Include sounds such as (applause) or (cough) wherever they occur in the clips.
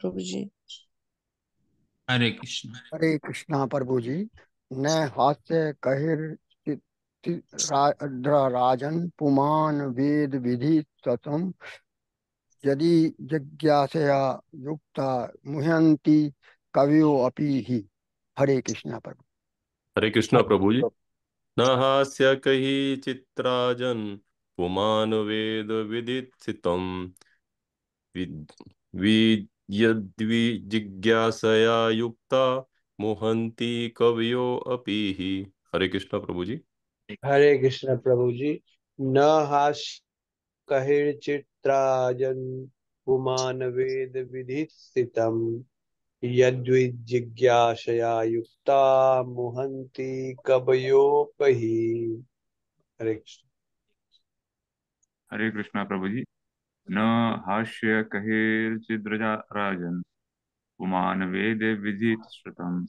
प्रभु जी हरे कृष्ण हरे कृष्णा प्रभु जी न हास्य कहिर राजन पुमान वेद विधि ततम यदि जिज्ञासया युक्ता मुह्यंती कवियो अपि ही हरे कृष्णा प्रभु हरे कृष्णा प्रभु जी न हास्य कही चित्राजन पुमान वेद विदित विद यद्विजिज्ञासया युक्ता मोहंती कवियो अपी ही हरे कृष्ण प्रभु जी हरे कृष्ण प्रभु जी न हास कहिर चित्राजन पुमान वेद विधि स्थितम यद्विजिज्ञासया युक्ता मोहंती कवियो कवयोपहि हरे कृष्ण हरे कृष्णा प्रभु जी न हास्य कहेर्चिद्रजाराजन् पुमान् वेदे विधितश्रुतम्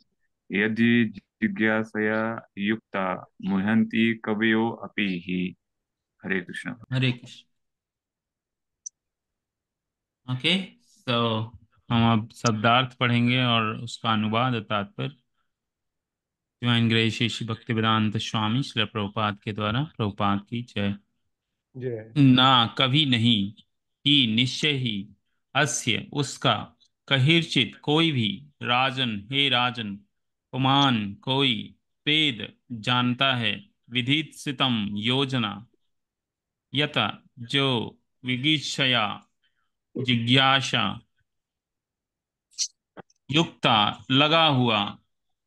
यदि जिज्ञासया युक्ता मुहंती कवयो अपि ही हरे कृष्ण हरे कृष्ण ओके सो हम अब शब्दार्थ पढ़ेंगे और उसका अनुवाद तात्पर्य जो अंग्रेज शिष्य भक्ति वेदांत स्वामी श्री प्रभुपाद के द्वारा प्रभुपाद की जय ना कभी नहीं ही निश्चय ही अस्य उसका कहिर्चित कोई भी राजन हे राजन उमान कोई पेद जानता है विधित सितम योजना यत जो विगीक्षया जिज्ञासा युक्ता लगा हुआ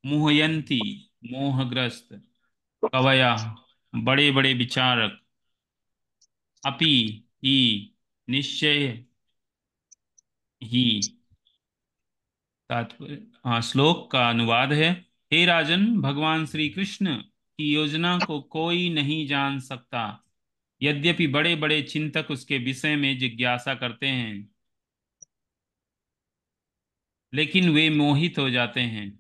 मोहयंती मोहग्रस्त कवया बड़े बड़े विचारक अपि ई निश्चय ही तात्पर्य हाँ श्लोक का अनुवाद है हे राजन भगवान श्री कृष्ण की योजना को कोई नहीं जान सकता यद्यपि बड़े बड़े चिंतक उसके विषय में जिज्ञासा करते हैं लेकिन वे मोहित हो जाते हैं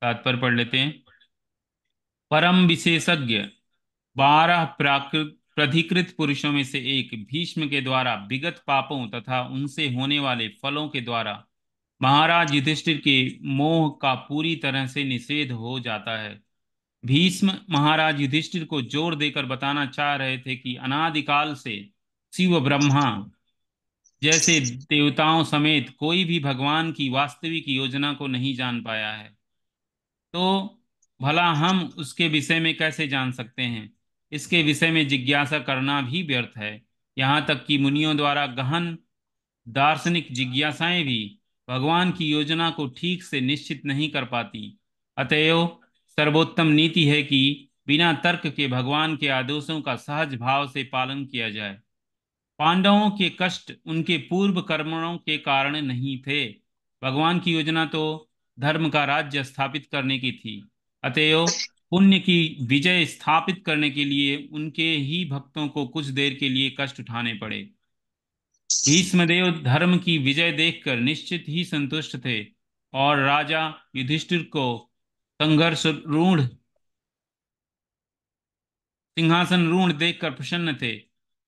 तात्पर्य पढ़ लेते हैं परम विशेषज्ञ बारह प्राधिकृत पुरुषों में से एक भीष्म के द्वारा विगत पापों तथा उनसे होने वाले फलों के द्वारा महाराज युधिष्ठिर के मोह का पूरी तरह से निषेध हो जाता है भीष्म महाराज युधिष्ठिर को जोर देकर बताना चाह रहे थे कि अनादिकाल से शिव ब्रह्मा जैसे देवताओं समेत कोई भी भगवान की वास्तविक योजना को नहीं जान पाया है तो भला हम उसके विषय में कैसे जान सकते हैं इसके विषय में जिज्ञासा करना भी व्यर्थ है यहाँ तक कि मुनियों द्वारा गहन दार्शनिक जिज्ञासाएं भी भगवान की योजना को ठीक से निश्चित नहीं कर पाती अतएव सर्वोत्तम नीति है कि बिना तर्क के भगवान के आदेशों का सहज भाव से पालन किया जाए पांडवों के कष्ट उनके पूर्व कर्मणों के कारण नहीं थे भगवान की योजना तो धर्म का राज्य स्थापित करने की थी अतएव पुण्य की विजय स्थापित करने के लिए उनके ही भक्तों को कुछ देर के लिए कष्ट उठाने पड़े भीष्मदेव धर्म की विजय देखकर निश्चित ही संतुष्ट थे और राजा युधिष्ठिर को संघर्ष रूढ़ सिंहासन रूढ़ देखकर प्रसन्न थे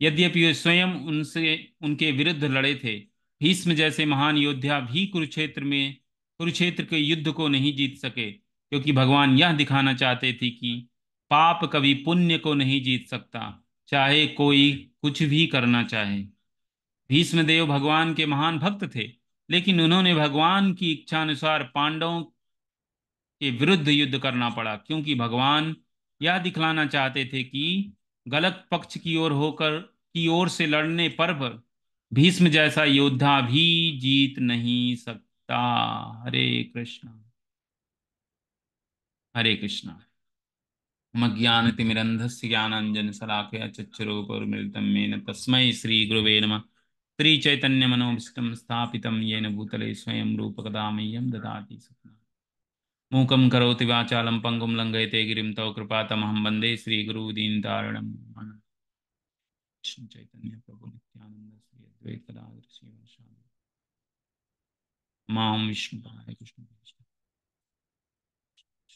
यद्यपि वे स्वयं उनसे उनके विरुद्ध लड़े थे भीष्म जैसे महान योद्धा भी कुरुक्षेत्र में कुरुक्षेत्र के युद्ध को नहीं जीत सके क्योंकि भगवान यह दिखाना चाहते थे कि पाप कभी पुण्य को नहीं जीत सकता चाहे कोई कुछ भी करना चाहे भीष्मदेव भगवान के महान भक्त थे लेकिन उन्होंने भगवान की इच्छा अनुसार पांडवों के विरुद्ध युद्ध करना पड़ा क्योंकि भगवान यह दिखलाना चाहते थे कि गलत पक्ष की ओर होकर की ओर से लड़ने पर पर भीष्म जैसा योद्धा भी जीत नहीं सकता हरे कृष्णा हरे कृष्णा मम मेन तस्म श्री गुरव नम श्री चैतन्य मनोभिष्ट स्थापित येन भूतले स्वयं रूपकदा मह्यं ददाति स्वप्न मूकं करोति वाचालं पङ्गुं लङ्घयते गिरिं तौ कृपातमहं वन्दे श्रीगुरुदीनतारणं कृष्णचैतन्यप्रभुनित्यानन्द श्री अद्वैतदादृशीवशामि मां विष्णु कृष्ण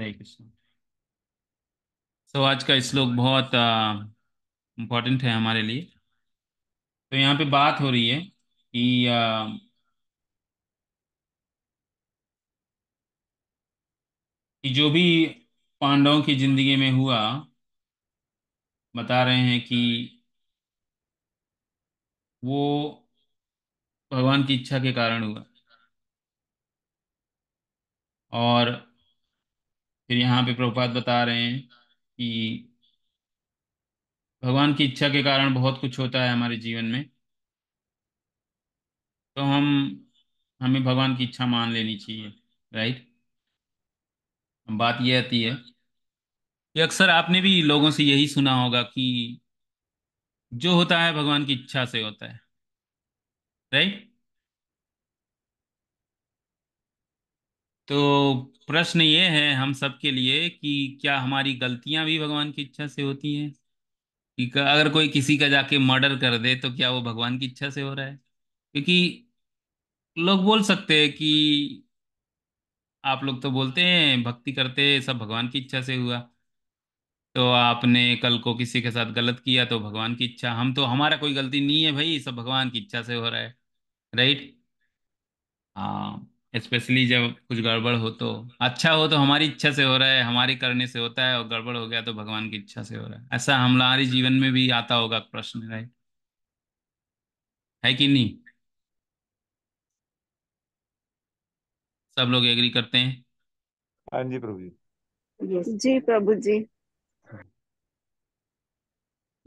हरे कृष्ण सो so, आज का श्लोक बहुत इम्पोर्टेंट है हमारे लिए तो यहाँ पे बात हो रही है कि आ, कि जो भी पांडवों की जिंदगी में हुआ बता रहे हैं कि वो भगवान की इच्छा के कारण हुआ और फिर यहाँ पे प्रभुपात बता रहे हैं कि भगवान की इच्छा के कारण बहुत कुछ होता है हमारे जीवन में तो हम हमें भगवान की इच्छा मान लेनी चाहिए राइट बात यह आती है कि अक्सर आपने भी लोगों से यही सुना होगा कि जो होता है भगवान की इच्छा से होता है राइट तो प्रश्न ये है हम सबके लिए कि क्या हमारी गलतियां भी भगवान की इच्छा से होती हैं कि अगर कोई किसी का जाके मर्डर कर दे तो क्या वो भगवान की इच्छा से हो रहा है क्योंकि लोग बोल सकते हैं कि आप लोग तो बोलते हैं भक्ति करते सब भगवान की इच्छा से हुआ तो आपने कल को किसी के साथ गलत किया तो भगवान की इच्छा हम तो हमारा कोई गलती नहीं है भाई सब भगवान की इच्छा से हो रहा है राइट हाँ स्पेशली जब कुछ गड़बड़ हो तो अच्छा हो तो हमारी इच्छा से हो रहा है हमारी करने से होता है और गड़बड़ हो गया तो भगवान की इच्छा से हो रहा है ऐसा हमारे जीवन में भी आता होगा प्रश्न राइट है कि नहीं सब लोग एग्री करते हैं हाँ जी प्रभु जी जी प्रभु जी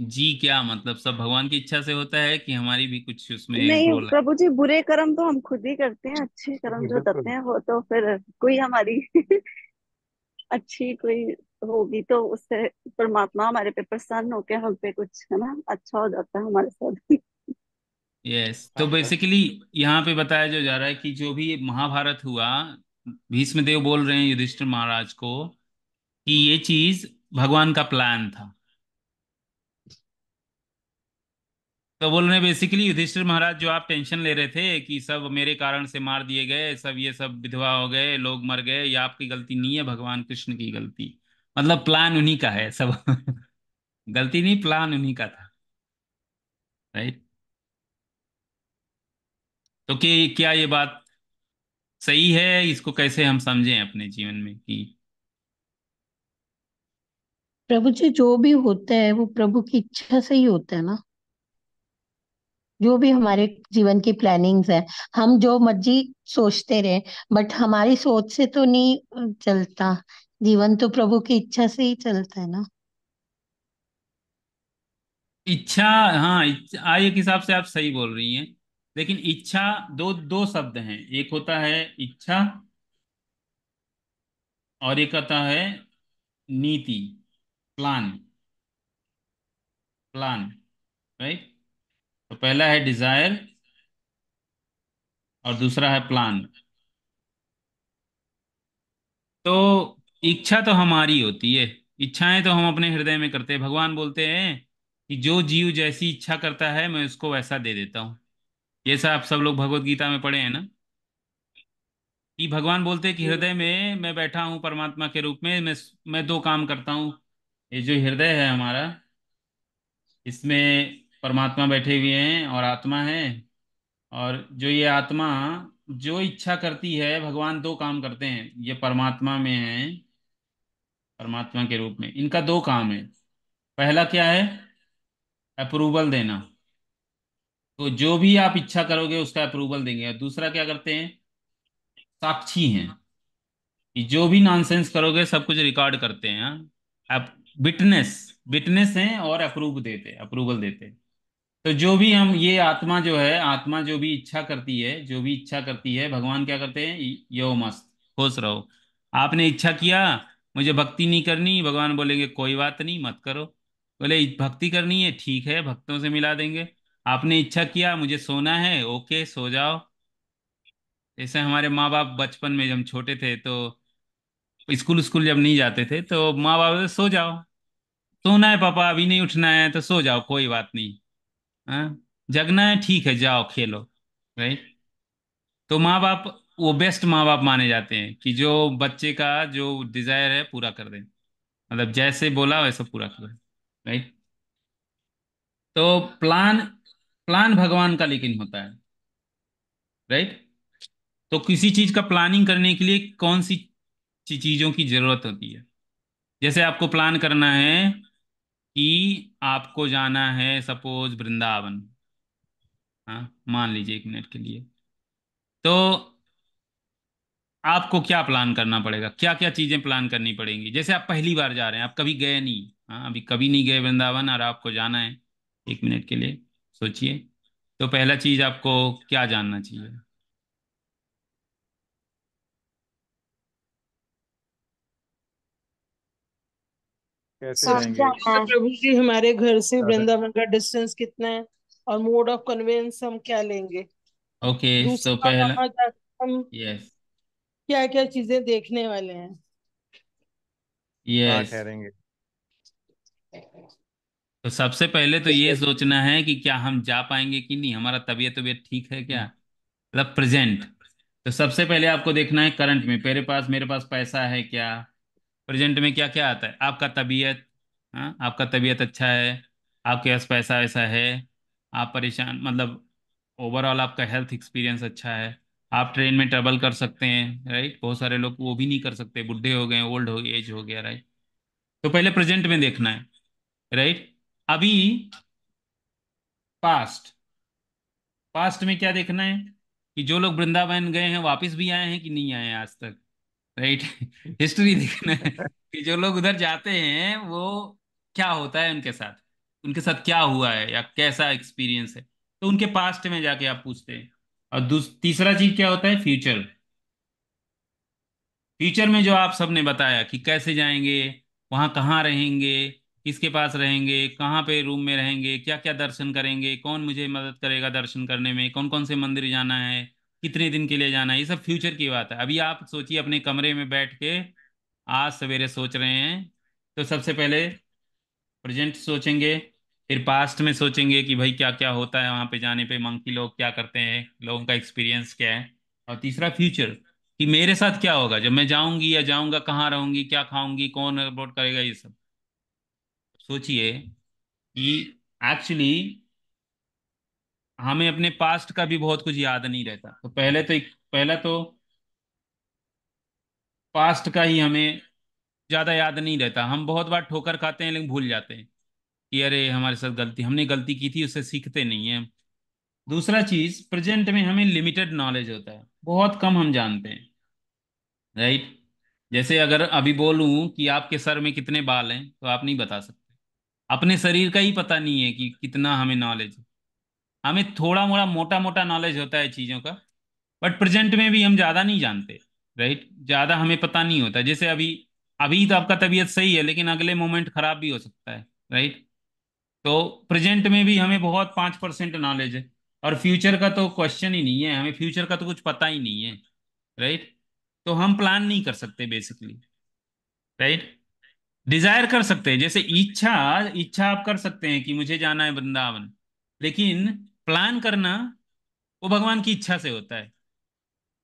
जी क्या मतलब सब भगवान की इच्छा से होता है कि हमारी भी कुछ उसमें नहीं रोल प्रभु जी बुरे कर्म तो हम खुद ही करते हैं अच्छे (laughs) कर्म जो करते हैं वो तो फिर कोई हमारी (laughs) अच्छी कोई होगी तो उससे परमात्मा हमारे पे प्रसन्न होकर हम पे कुछ है ना अच्छा हो जाता है हमारे साथ यस (laughs) तो बेसिकली हाँ, हाँ। यहाँ पे बताया जो जा रहा है कि जो भी महाभारत हुआ भीष्म देव बोल रहे हैं युधिष्ठिर महाराज को कि ये चीज भगवान का प्लान था तो बोल रहे बेसिकली युधिष्ठिर महाराज जो आप टेंशन ले रहे थे कि सब मेरे कारण से मार दिए गए सब ये सब विधवा हो गए लोग मर गए ये आपकी गलती नहीं है भगवान कृष्ण की गलती मतलब प्लान उन्हीं का है सब (laughs) गलती नहीं प्लान उन्हीं का था राइट तो कि क्या ये बात सही है इसको कैसे हम समझें अपने जीवन में कि प्रभु जी जो भी होता है वो प्रभु की इच्छा से ही होता है ना जो भी हमारे जीवन की प्लानिंग्स है हम जो मर्जी सोचते रहे बट हमारी सोच से तो नहीं चलता जीवन तो प्रभु की इच्छा से ही चलता है ना इच्छा हाँ आय एक हिसाब से आप सही बोल रही हैं लेकिन इच्छा दो दो शब्द हैं एक होता है इच्छा और एक होता है नीति प्लान प्लान राइट तो पहला है डिजायर और दूसरा है प्लान तो इच्छा तो हमारी होती है इच्छाएं तो हम अपने हृदय में करते हैं भगवान बोलते हैं कि जो जीव जैसी इच्छा करता है मैं उसको वैसा दे देता हूं जैसा आप सब लोग भगवत गीता में पढ़े हैं ना कि भगवान बोलते हैं कि हृदय में मैं बैठा हूं परमात्मा के रूप में मैं मैं दो काम करता हूँ ये जो हृदय है हमारा इसमें परमात्मा बैठे हुए हैं और आत्मा है और जो ये आत्मा जो इच्छा करती है भगवान दो काम करते हैं ये परमात्मा में है परमात्मा के रूप में इनका दो काम है पहला क्या है अप्रूवल देना तो जो भी आप इच्छा करोगे उसका अप्रूवल देंगे और दूसरा क्या करते हैं साक्षी हैं कि जो भी नॉनसेंस करोगे सब कुछ रिकॉर्ड करते हैं विटनेस हाँ। विटनेस हैं और अप्रूव देते अप्रूवल देते हैं तो जो भी हम ये आत्मा जो है आत्मा जो भी इच्छा करती है जो भी इच्छा करती है भगवान क्या करते हैं यो मस्त खुश रहो आपने इच्छा किया मुझे भक्ति नहीं करनी भगवान बोलेंगे कोई बात नहीं मत करो बोले भक्ति करनी है ठीक है भक्तों से मिला देंगे आपने इच्छा किया मुझे सोना है ओके सो जाओ जैसे हमारे माँ बाप बचपन में जब छोटे थे तो स्कूल स्कूल जब नहीं जाते थे तो माँ बाप सो जाओ सोना है पापा अभी नहीं उठना है तो सो जाओ कोई बात नहीं हाँ? जगना है ठीक है जाओ खेलो राइट तो माँ बाप वो बेस्ट माँ बाप माने जाते हैं कि जो बच्चे का जो डिजायर है पूरा कर दें मतलब जैसे बोला वैसा पूरा कर दें राइट तो प्लान प्लान भगवान का लेकिन होता है राइट तो किसी चीज का प्लानिंग करने के लिए कौन सी चीजों की जरूरत होती है जैसे आपको प्लान करना है ई आपको जाना है सपोज वृंदावन हाँ मान लीजिए एक मिनट के लिए तो आपको क्या प्लान करना पड़ेगा क्या क्या चीजें प्लान करनी पड़ेंगी जैसे आप पहली बार जा रहे हैं आप कभी गए नहीं हाँ अभी कभी नहीं गए वृंदावन और आपको जाना है एक मिनट के लिए सोचिए तो पहला चीज आपको क्या जानना चाहिए प्रभु जी हमारे घर से वृंदावन का डिस्टेंस कितना है और मोड ऑफ कन्वेंस हम क्या लेंगे ओके सो पहला हम yes. क्या क्या चीजें देखने वाले हैं यस तो सबसे पहले तो ये सोचना है कि क्या हम जा पाएंगे कि नहीं हमारा तबीयत तबियत ठीक है क्या मतलब प्रेजेंट तो सबसे पहले आपको देखना है करंट में मेरे पास मेरे पास पैसा है क्या प्रेजेंट में क्या क्या आता है आपका तबीयत हाँ आपका तबीयत अच्छा है आपके पास पैसा वैसा है आप परेशान मतलब ओवरऑल आपका हेल्थ एक्सपीरियंस अच्छा है आप ट्रेन में ट्रेवल कर सकते हैं राइट बहुत सारे लोग वो भी नहीं कर सकते बुढ़े हो गए ओल्ड हो एज हो गया राइट तो पहले प्रेजेंट में देखना है राइट अभी पास्ट पास्ट में क्या देखना है कि जो लोग वृंदावन गए हैं वापस भी आए हैं कि नहीं आए हैं आज तक राइट (laughs) हिस्ट्री देखना कि जो लोग उधर जाते हैं वो क्या होता है उनके साथ उनके साथ क्या हुआ है या कैसा एक्सपीरियंस है तो उनके पास्ट में जाके आप पूछते हैं और तीसरा चीज क्या होता है फ्यूचर फ्यूचर में जो आप सबने बताया कि कैसे जाएंगे वहां कहाँ रहेंगे किसके पास रहेंगे कहाँ पे रूम में रहेंगे क्या क्या दर्शन करेंगे कौन मुझे मदद करेगा दर्शन करने में कौन कौन से मंदिर जाना है कितने दिन के लिए जाना है ये सब फ्यूचर की बात है अभी आप सोचिए अपने कमरे में बैठ के आज सवेरे सोच रहे हैं तो सबसे पहले प्रेजेंट सोचेंगे फिर पास्ट में सोचेंगे कि भाई क्या क्या होता है वहाँ पे जाने पे मंकी लोग क्या करते हैं लोगों का एक्सपीरियंस क्या है और तीसरा फ्यूचर कि मेरे साथ क्या होगा जब मैं जाऊंगी या जाऊंगा कहाँ रहूंगी क्या खाऊंगी कौन रिपोर्ट करेगा ये सब सोचिए कि एक्चुअली हमें अपने पास्ट का भी बहुत कुछ याद नहीं रहता तो पहले तो पहला तो पास्ट का ही हमें ज़्यादा याद नहीं रहता हम बहुत बार ठोकर खाते हैं लेकिन भूल जाते हैं कि अरे हमारे साथ गलती हमने गलती की थी उससे सीखते नहीं है दूसरा चीज़ प्रेजेंट में हमें लिमिटेड नॉलेज होता है बहुत कम हम जानते हैं राइट जैसे अगर अभी बोलूं कि आपके सर में कितने बाल हैं तो आप नहीं बता सकते अपने शरीर का ही पता नहीं है कि कितना हमें नॉलेज है हमें थोड़ा मोड़ा मोटा मोटा नॉलेज होता है चीज़ों का बट प्रेजेंट में भी हम ज़्यादा नहीं जानते राइट ज़्यादा हमें पता नहीं होता जैसे अभी अभी तो आपका तबीयत सही है लेकिन अगले मोमेंट खराब भी हो सकता है राइट तो प्रेजेंट में भी हमें बहुत पाँच परसेंट नॉलेज है और फ्यूचर का तो क्वेश्चन ही नहीं है हमें फ्यूचर का तो कुछ पता ही नहीं है राइट तो हम प्लान नहीं कर सकते बेसिकली राइट डिजायर कर सकते हैं जैसे इच्छा इच्छा आप कर सकते हैं कि मुझे जाना है वृंदावन लेकिन प्लान करना वो भगवान की इच्छा से होता है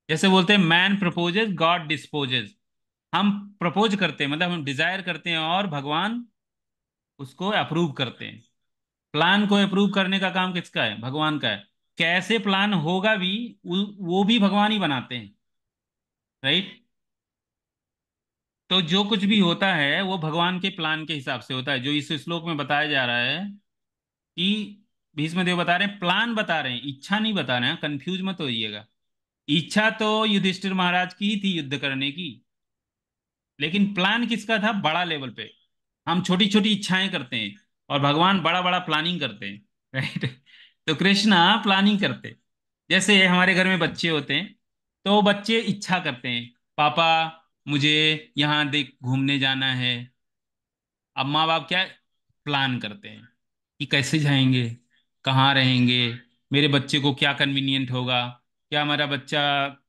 जैसे बोलते हैं मैन प्रपोजेज गॉड डिस्पोजेज हम प्रपोज करते हैं मतलब हम डिजायर करते हैं और भगवान उसको अप्रूव करते हैं प्लान को अप्रूव करने का काम किसका है भगवान का है कैसे प्लान होगा भी वो भी भगवान ही बनाते हैं राइट तो जो कुछ भी होता है वो भगवान के प्लान के हिसाब से होता है जो इस श्लोक में बताया जा रहा है कि में देव बता रहे हैं प्लान बता रहे हैं इच्छा नहीं बता रहे हैं कंफ्यूज मत होइएगा इच्छा तो युधिष्ठिर महाराज की ही थी युद्ध करने की लेकिन प्लान किसका था बड़ा लेवल पे हम छोटी छोटी इच्छाएं करते हैं और भगवान बड़ा बड़ा प्लानिंग करते हैं राइट (laughs) तो कृष्णा प्लानिंग करते जैसे हमारे घर में बच्चे होते हैं तो बच्चे इच्छा करते हैं पापा मुझे यहाँ देख घूमने जाना है अब माँ बाप क्या प्लान करते हैं कि कैसे जाएंगे कहाँ रहेंगे मेरे बच्चे को क्या कन्वीनियंट होगा क्या हमारा बच्चा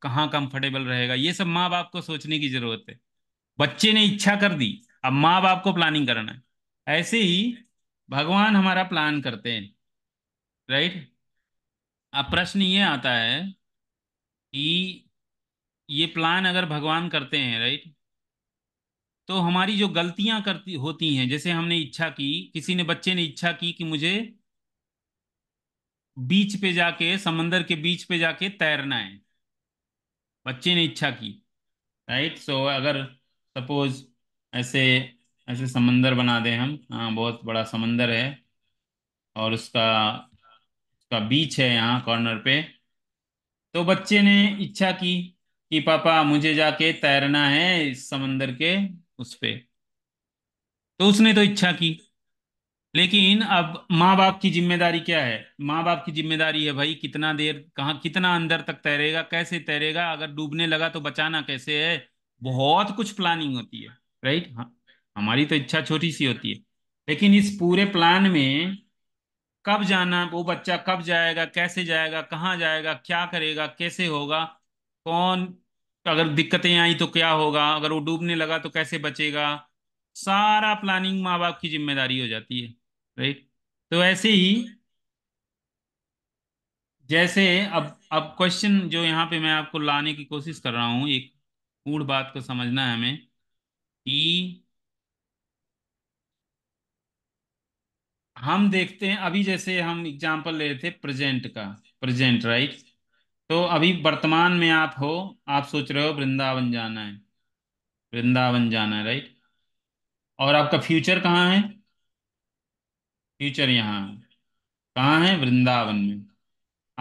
कहाँ कंफर्टेबल रहेगा ये सब माँ बाप को सोचने की जरूरत है बच्चे ने इच्छा कर दी अब माँ बाप को प्लानिंग करना है ऐसे ही भगवान हमारा प्लान करते हैं राइट अब प्रश्न ये आता है कि ये प्लान अगर भगवान करते हैं राइट तो हमारी जो गलतियां करती होती हैं जैसे हमने इच्छा की किसी ने बच्चे ने इच्छा की कि मुझे बीच पे जाके समंदर के बीच पे जाके तैरना है बच्चे ने इच्छा की राइट सो so, अगर सपोज ऐसे ऐसे समंदर बना दें हम हाँ बहुत बड़ा समंदर है और उसका उसका बीच है यहाँ कॉर्नर पे तो बच्चे ने इच्छा की कि पापा मुझे जाके तैरना है इस समंदर के उस पे तो उसने तो इच्छा की लेकिन अब माँ बाप की जिम्मेदारी क्या है माँ बाप की जिम्मेदारी है भाई कितना देर कहाँ कितना अंदर तक तैरेगा कैसे तैरेगा अगर डूबने लगा तो बचाना कैसे है बहुत कुछ प्लानिंग होती है राइट हाँ हमारी तो इच्छा छोटी सी होती है लेकिन इस पूरे प्लान में कब जाना वो बच्चा कब जाएगा कैसे जाएगा कहाँ जाएगा क्या करेगा कैसे होगा कौन अगर दिक्कतें आई तो क्या होगा अगर वो डूबने लगा तो कैसे बचेगा सारा प्लानिंग माँ बाप की जिम्मेदारी हो जाती है राइट तो ऐसे ही जैसे अब अब क्वेश्चन जो यहाँ पे मैं आपको लाने की कोशिश कर रहा हूं एक पूर्ण बात को समझना है हमें कि हम देखते हैं अभी जैसे हम एग्जाम्पल ले रहे थे प्रेजेंट का प्रेजेंट राइट तो अभी वर्तमान में आप हो आप सोच रहे हो वृंदावन जाना है वृंदावन जाना है राइट और आपका फ्यूचर कहाँ है टीचर यहाँ कहाँ है वृंदावन में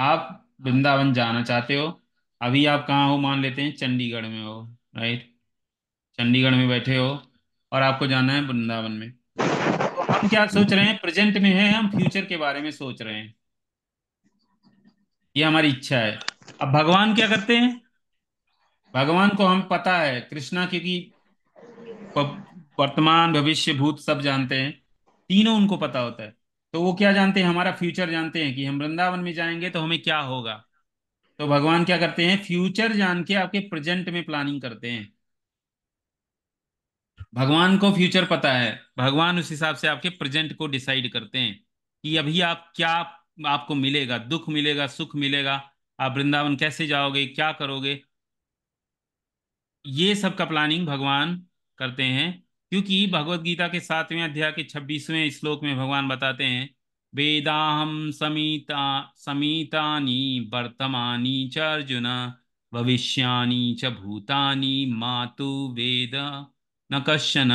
आप वृंदावन जाना चाहते हो अभी आप कहाँ हो मान लेते हैं चंडीगढ़ में हो राइट चंडीगढ़ में बैठे हो और आपको जाना है वृंदावन में तो हम क्या सोच रहे हैं प्रेजेंट में है हम फ्यूचर के बारे में सोच रहे हैं ये हमारी इच्छा है अब भगवान क्या करते हैं भगवान को हम पता है कृष्णा क्योंकि वर्तमान भविष्य भूत सब जानते हैं तीनों उनको पता होता है तो वो क्या जानते हैं हमारा फ्यूचर जानते हैं कि हम वृंदावन में जाएंगे तो हमें क्या होगा तो भगवान क्या करते हैं फ्यूचर जान के आपके प्रेजेंट में प्लानिंग करते हैं भगवान को फ्यूचर पता है भगवान उस हिसाब से आपके प्रेजेंट को डिसाइड करते हैं कि अभी आप क्या आपको मिलेगा दुख मिलेगा सुख मिलेगा आप वृंदावन कैसे जाओगे क्या करोगे ये सब का प्लानिंग भगवान करते हैं क्योंकि भगवत गीता के सातवें अध्याय के छब्बीसवें श्लोक में भगवान बताते हैं वेदाहम समीता समीतानी वर्तमानी च अर्जुन भविष्यानी च भूतानी मातु वेद न कश्चन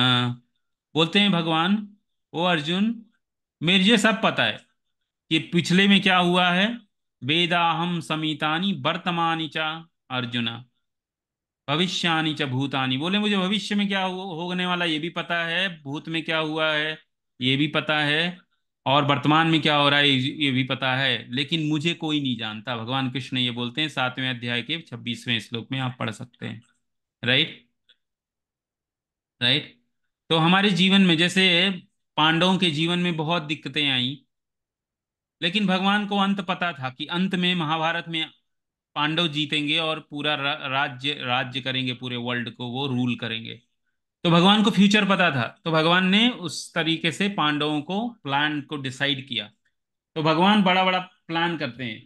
बोलते हैं भगवान ओ अर्जुन मेरे ये सब पता है कि पिछले में क्या हुआ है वेदाहम समीतानी वर्तमानी च अर्जुना भविष्यानी च भूतानी बोले मुझे भविष्य में क्या होने वाला ये भी पता है भूत में क्या हुआ है ये भी पता है और वर्तमान में क्या हो रहा है ये भी पता है लेकिन मुझे कोई नहीं जानता भगवान कृष्ण ये बोलते हैं सातवें अध्याय के छब्बीसवें श्लोक में आप पढ़ सकते हैं राइट राइट तो हमारे जीवन में जैसे पांडवों के जीवन में बहुत दिक्कतें आई लेकिन भगवान को अंत पता था कि अंत में महाभारत में पांडव जीतेंगे और पूरा रा, राज्य राज्य करेंगे पूरे वर्ल्ड को वो रूल करेंगे तो भगवान को फ्यूचर पता था तो भगवान ने उस तरीके से पांडवों को प्लान को डिसाइड किया तो भगवान बड़ा बड़ा प्लान करते हैं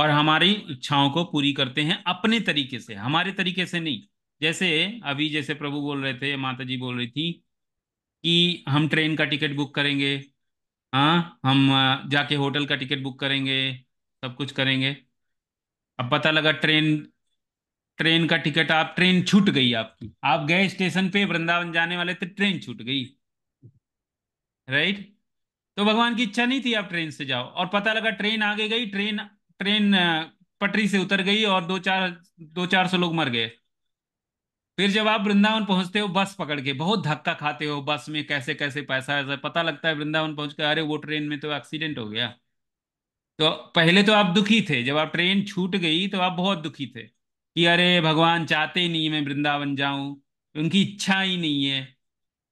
और हमारी इच्छाओं को पूरी करते हैं अपने तरीके से हमारे तरीके से नहीं जैसे अभी जैसे प्रभु बोल रहे थे माता जी बोल रही थी कि हम ट्रेन का टिकट बुक करेंगे हाँ हम जाके होटल का टिकट बुक करेंगे सब कुछ करेंगे अब पता लगा ट्रेन ट्रेन का टिकट आप ट्रेन छूट गई आपकी आप गए स्टेशन पे वृंदावन जाने वाले थे ट्रेन छूट गई राइट तो भगवान की इच्छा नहीं थी आप ट्रेन से जाओ और पता लगा ट्रेन आगे गई ट्रेन ट्रेन पटरी से उतर गई और दो चार दो चार सौ लोग मर गए फिर जब आप वृंदावन पहुंचते हो बस पकड़ के बहुत धक्का खाते हो बस में कैसे कैसे पैसा ऐसा पता लगता है वृंदावन पहुंच के अरे वो ट्रेन में तो एक्सीडेंट हो गया तो पहले तो आप दुखी थे जब आप ट्रेन छूट गई तो आप बहुत दुखी थे कि अरे भगवान चाहते ही नहीं मैं वृंदावन जाऊं उनकी इच्छा ही नहीं है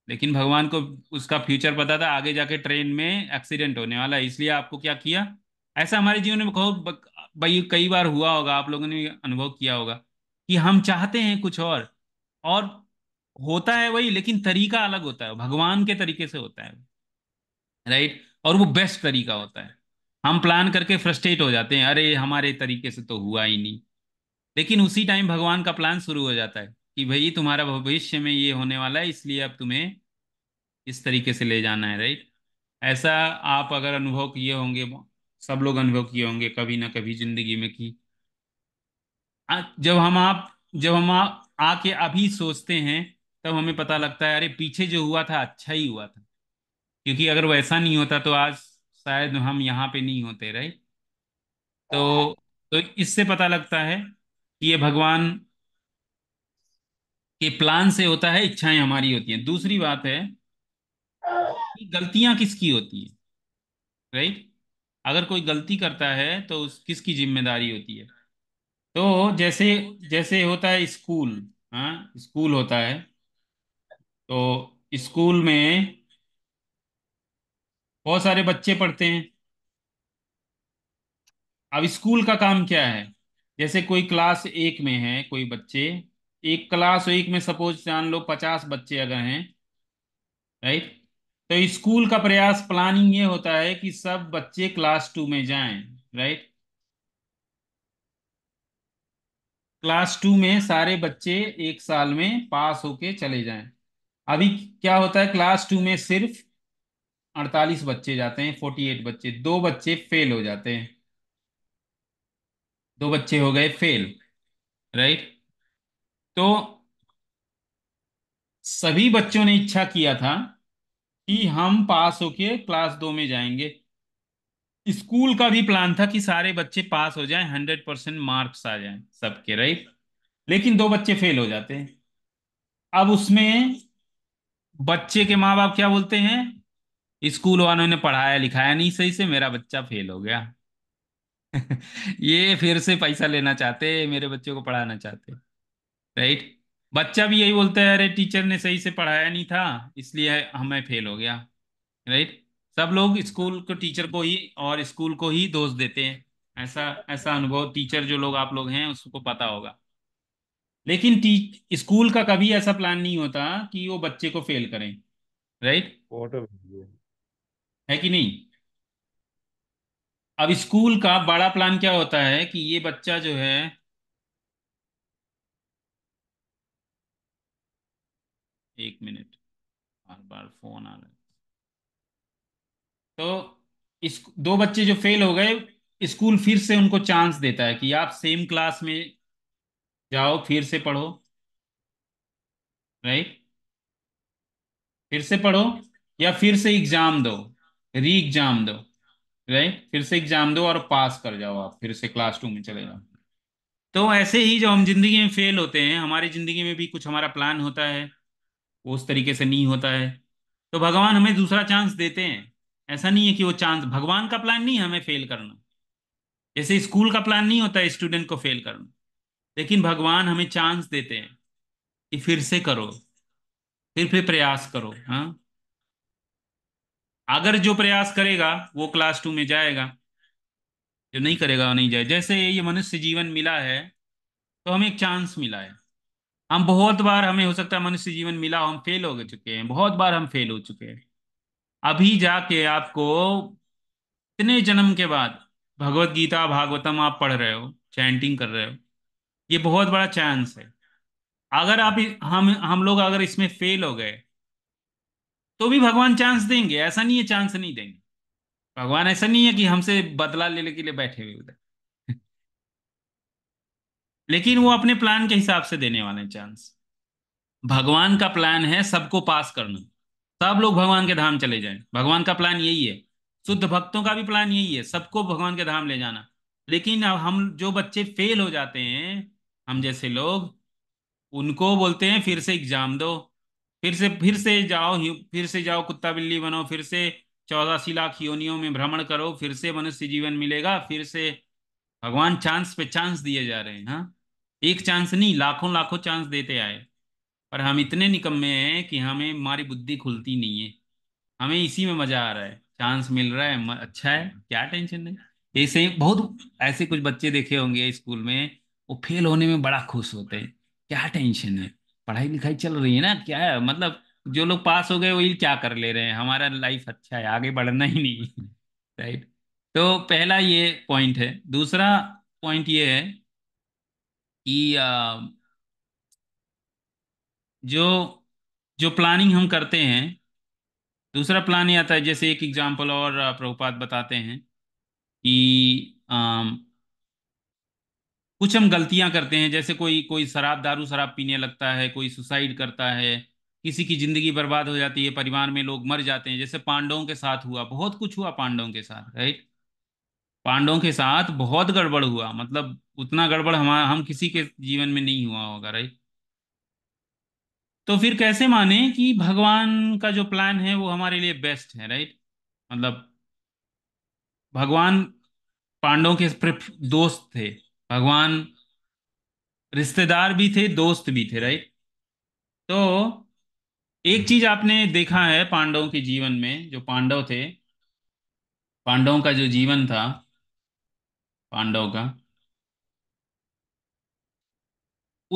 लेकिन भगवान को उसका फ्यूचर पता था आगे जाके ट्रेन में एक्सीडेंट होने वाला है इसलिए आपको क्या किया ऐसा हमारे जीवन में बहुत भाई कई बार हुआ होगा आप लोगों ने अनुभव किया होगा कि हम चाहते हैं कुछ और और होता है वही लेकिन तरीका अलग होता है भगवान के तरीके से होता है राइट और वो बेस्ट तरीका होता है हम प्लान करके फ्रस्ट्रेट हो जाते हैं अरे हमारे तरीके से तो हुआ ही नहीं लेकिन उसी टाइम भगवान का प्लान शुरू हो जाता है कि भाई तुम्हारा भविष्य में ये होने वाला है इसलिए अब तुम्हें इस तरीके से ले जाना है राइट ऐसा आप अगर अनुभव किए होंगे सब लोग अनुभव किए होंगे कभी ना कभी जिंदगी में कि जब हम आप जब हम आके अभी सोचते हैं तब हमें पता लगता है अरे पीछे जो हुआ था अच्छा ही हुआ था क्योंकि अगर वैसा नहीं होता तो आज शायद हम यहाँ पे नहीं होते राइट तो हाँ। तो इससे पता लगता है कि ये भगवान के प्लान से होता है इच्छाएं हमारी होती हैं दूसरी बात है कि गलतियां किसकी होती है राइट अगर कोई गलती करता है तो उस किसकी जिम्मेदारी होती है तो जैसे जैसे होता है स्कूल हाँ स्कूल होता है तो स्कूल में बहुत सारे बच्चे पढ़ते हैं अब स्कूल का काम क्या है जैसे कोई क्लास एक में है कोई बच्चे एक क्लास एक में सपोज जान लो पचास बच्चे अगर हैं राइट तो स्कूल का प्रयास प्लानिंग ये होता है कि सब बच्चे क्लास टू में जाएं राइट क्लास टू में सारे बच्चे एक साल में पास होके चले जाएं अभी क्या होता है क्लास टू में सिर्फ अड़तालीस बच्चे जाते हैं फोर्टी एट बच्चे दो बच्चे फेल हो जाते हैं दो बच्चे हो गए फेल राइट तो सभी बच्चों ने इच्छा किया था कि हम पास होके क्लास दो में जाएंगे स्कूल का भी प्लान था कि सारे बच्चे पास हो जाएं हंड्रेड परसेंट मार्क्स आ जाएं सबके राइट लेकिन दो बच्चे फेल हो जाते हैं अब उसमें बच्चे के माँ बाप क्या बोलते हैं स्कूल वालों ने पढ़ाया लिखाया नहीं सही से मेरा बच्चा फेल हो गया (laughs) ये फिर से पैसा लेना चाहते मेरे बच्चे को पढ़ाना चाहते राइट बच्चा भी यही बोलता है अरे टीचर ने सही से पढ़ाया नहीं था इसलिए हमें फेल हो गया राइट सब लोग स्कूल को टीचर को ही और स्कूल को ही दोष देते हैं ऐसा ऐसा अनुभव टीचर जो लोग आप लोग हैं उसको पता होगा लेकिन स्कूल का कभी ऐसा प्लान नहीं होता कि वो बच्चे को फेल करें राइट है कि नहीं अब स्कूल का बड़ा प्लान क्या होता है कि ये बच्चा जो है एक मिनट बार बार फोन आ रहा है तो इस दो बच्चे जो फेल हो गए स्कूल फिर से उनको चांस देता है कि आप सेम क्लास में जाओ फिर से पढ़ो राइट फिर से पढ़ो या फिर से एग्जाम दो री एग्जाम दो राइट फिर से एग्जाम दो और पास कर जाओ आप फिर से क्लास टू में चले जाओ तो ऐसे ही जो हम जिंदगी में फेल होते हैं हमारी जिंदगी में भी कुछ हमारा प्लान होता है वो उस तरीके से नहीं होता है तो भगवान हमें दूसरा चांस देते हैं ऐसा नहीं है कि वो चांस भगवान का प्लान नहीं है हमें फेल करना जैसे स्कूल का प्लान नहीं होता है स्टूडेंट को फेल करना लेकिन भगवान हमें चांस देते हैं कि फिर से करो फिर फिर प्रयास करो हाँ अगर जो प्रयास करेगा वो क्लास टू में जाएगा जो नहीं करेगा वो नहीं जाए जैसे ये मनुष्य जीवन मिला है तो हमें एक चांस मिला है हम बहुत बार हमें हो सकता है मनुष्य जीवन मिला हम फेल हो चुके हैं बहुत बार हम फेल हो चुके हैं अभी जाके आपको इतने जन्म के बाद भगवत गीता भागवतम आप पढ़ रहे हो चैंटिंग कर रहे हो ये बहुत बड़ा चांस है अगर आप हम हम लोग अगर इसमें फेल हो गए तो भी भगवान चांस देंगे ऐसा नहीं है चांस नहीं देंगे भगवान ऐसा नहीं है कि हमसे बदला लेने के लिए बैठे हुए उधर (laughs) लेकिन वो अपने प्लान के हिसाब से देने वाले हैं चांस भगवान का प्लान है सबको पास करना सब लोग भगवान के धाम चले जाएं भगवान का प्लान यही है शुद्ध भक्तों का भी प्लान यही है सबको भगवान के धाम ले जाना लेकिन अब हम जो बच्चे फेल हो जाते हैं हम जैसे लोग उनको बोलते हैं फिर से एग्जाम दो फिर से फिर से जाओ फिर से जाओ कुत्ता बिल्ली बनो फिर से चौदासी लाख योनियों में भ्रमण करो फिर से मनुष्य जीवन मिलेगा फिर से भगवान चांस पे चांस दिए जा रहे हैं हाँ एक चांस नहीं लाखों लाखों चांस देते आए पर हम इतने निकम्मे हैं कि हमें हमारी बुद्धि खुलती नहीं है हमें इसी में मजा आ रहा है चांस मिल रहा है अच्छा है क्या टेंशन है ऐसे बहुत ऐसे कुछ बच्चे देखे होंगे स्कूल में वो फेल होने में बड़ा खुश होते हैं क्या टेंशन है पढ़ाई लिखाई चल रही है ना क्या है मतलब जो लोग पास हो गए वही क्या कर ले रहे हैं हमारा लाइफ अच्छा है आगे बढ़ना ही नहीं राइट (laughs) तो पहला ये पॉइंट है दूसरा पॉइंट ये है कि जो जो प्लानिंग हम करते हैं दूसरा प्लान ये आता है जैसे एक एग्जांपल और प्रभुपात बताते हैं कि आ, कुछ हम गलतियां करते हैं जैसे कोई कोई शराब दारू शराब पीने लगता है कोई सुसाइड करता है किसी की जिंदगी बर्बाद हो जाती है परिवार में लोग मर जाते हैं जैसे पांडवों के साथ हुआ बहुत कुछ हुआ पांडवों के साथ राइट पांडवों के साथ बहुत गड़बड़ हुआ मतलब उतना गड़बड़ हम हम किसी के जीवन में नहीं हुआ होगा राइट तो फिर कैसे माने कि भगवान का जो प्लान है वो हमारे लिए बेस्ट है राइट मतलब भगवान पांडवों के दोस्त थे भगवान रिश्तेदार भी थे दोस्त भी थे राइट तो एक चीज आपने देखा है पांडवों के जीवन में जो पांडव थे पांडवों का जो जीवन था पांडव का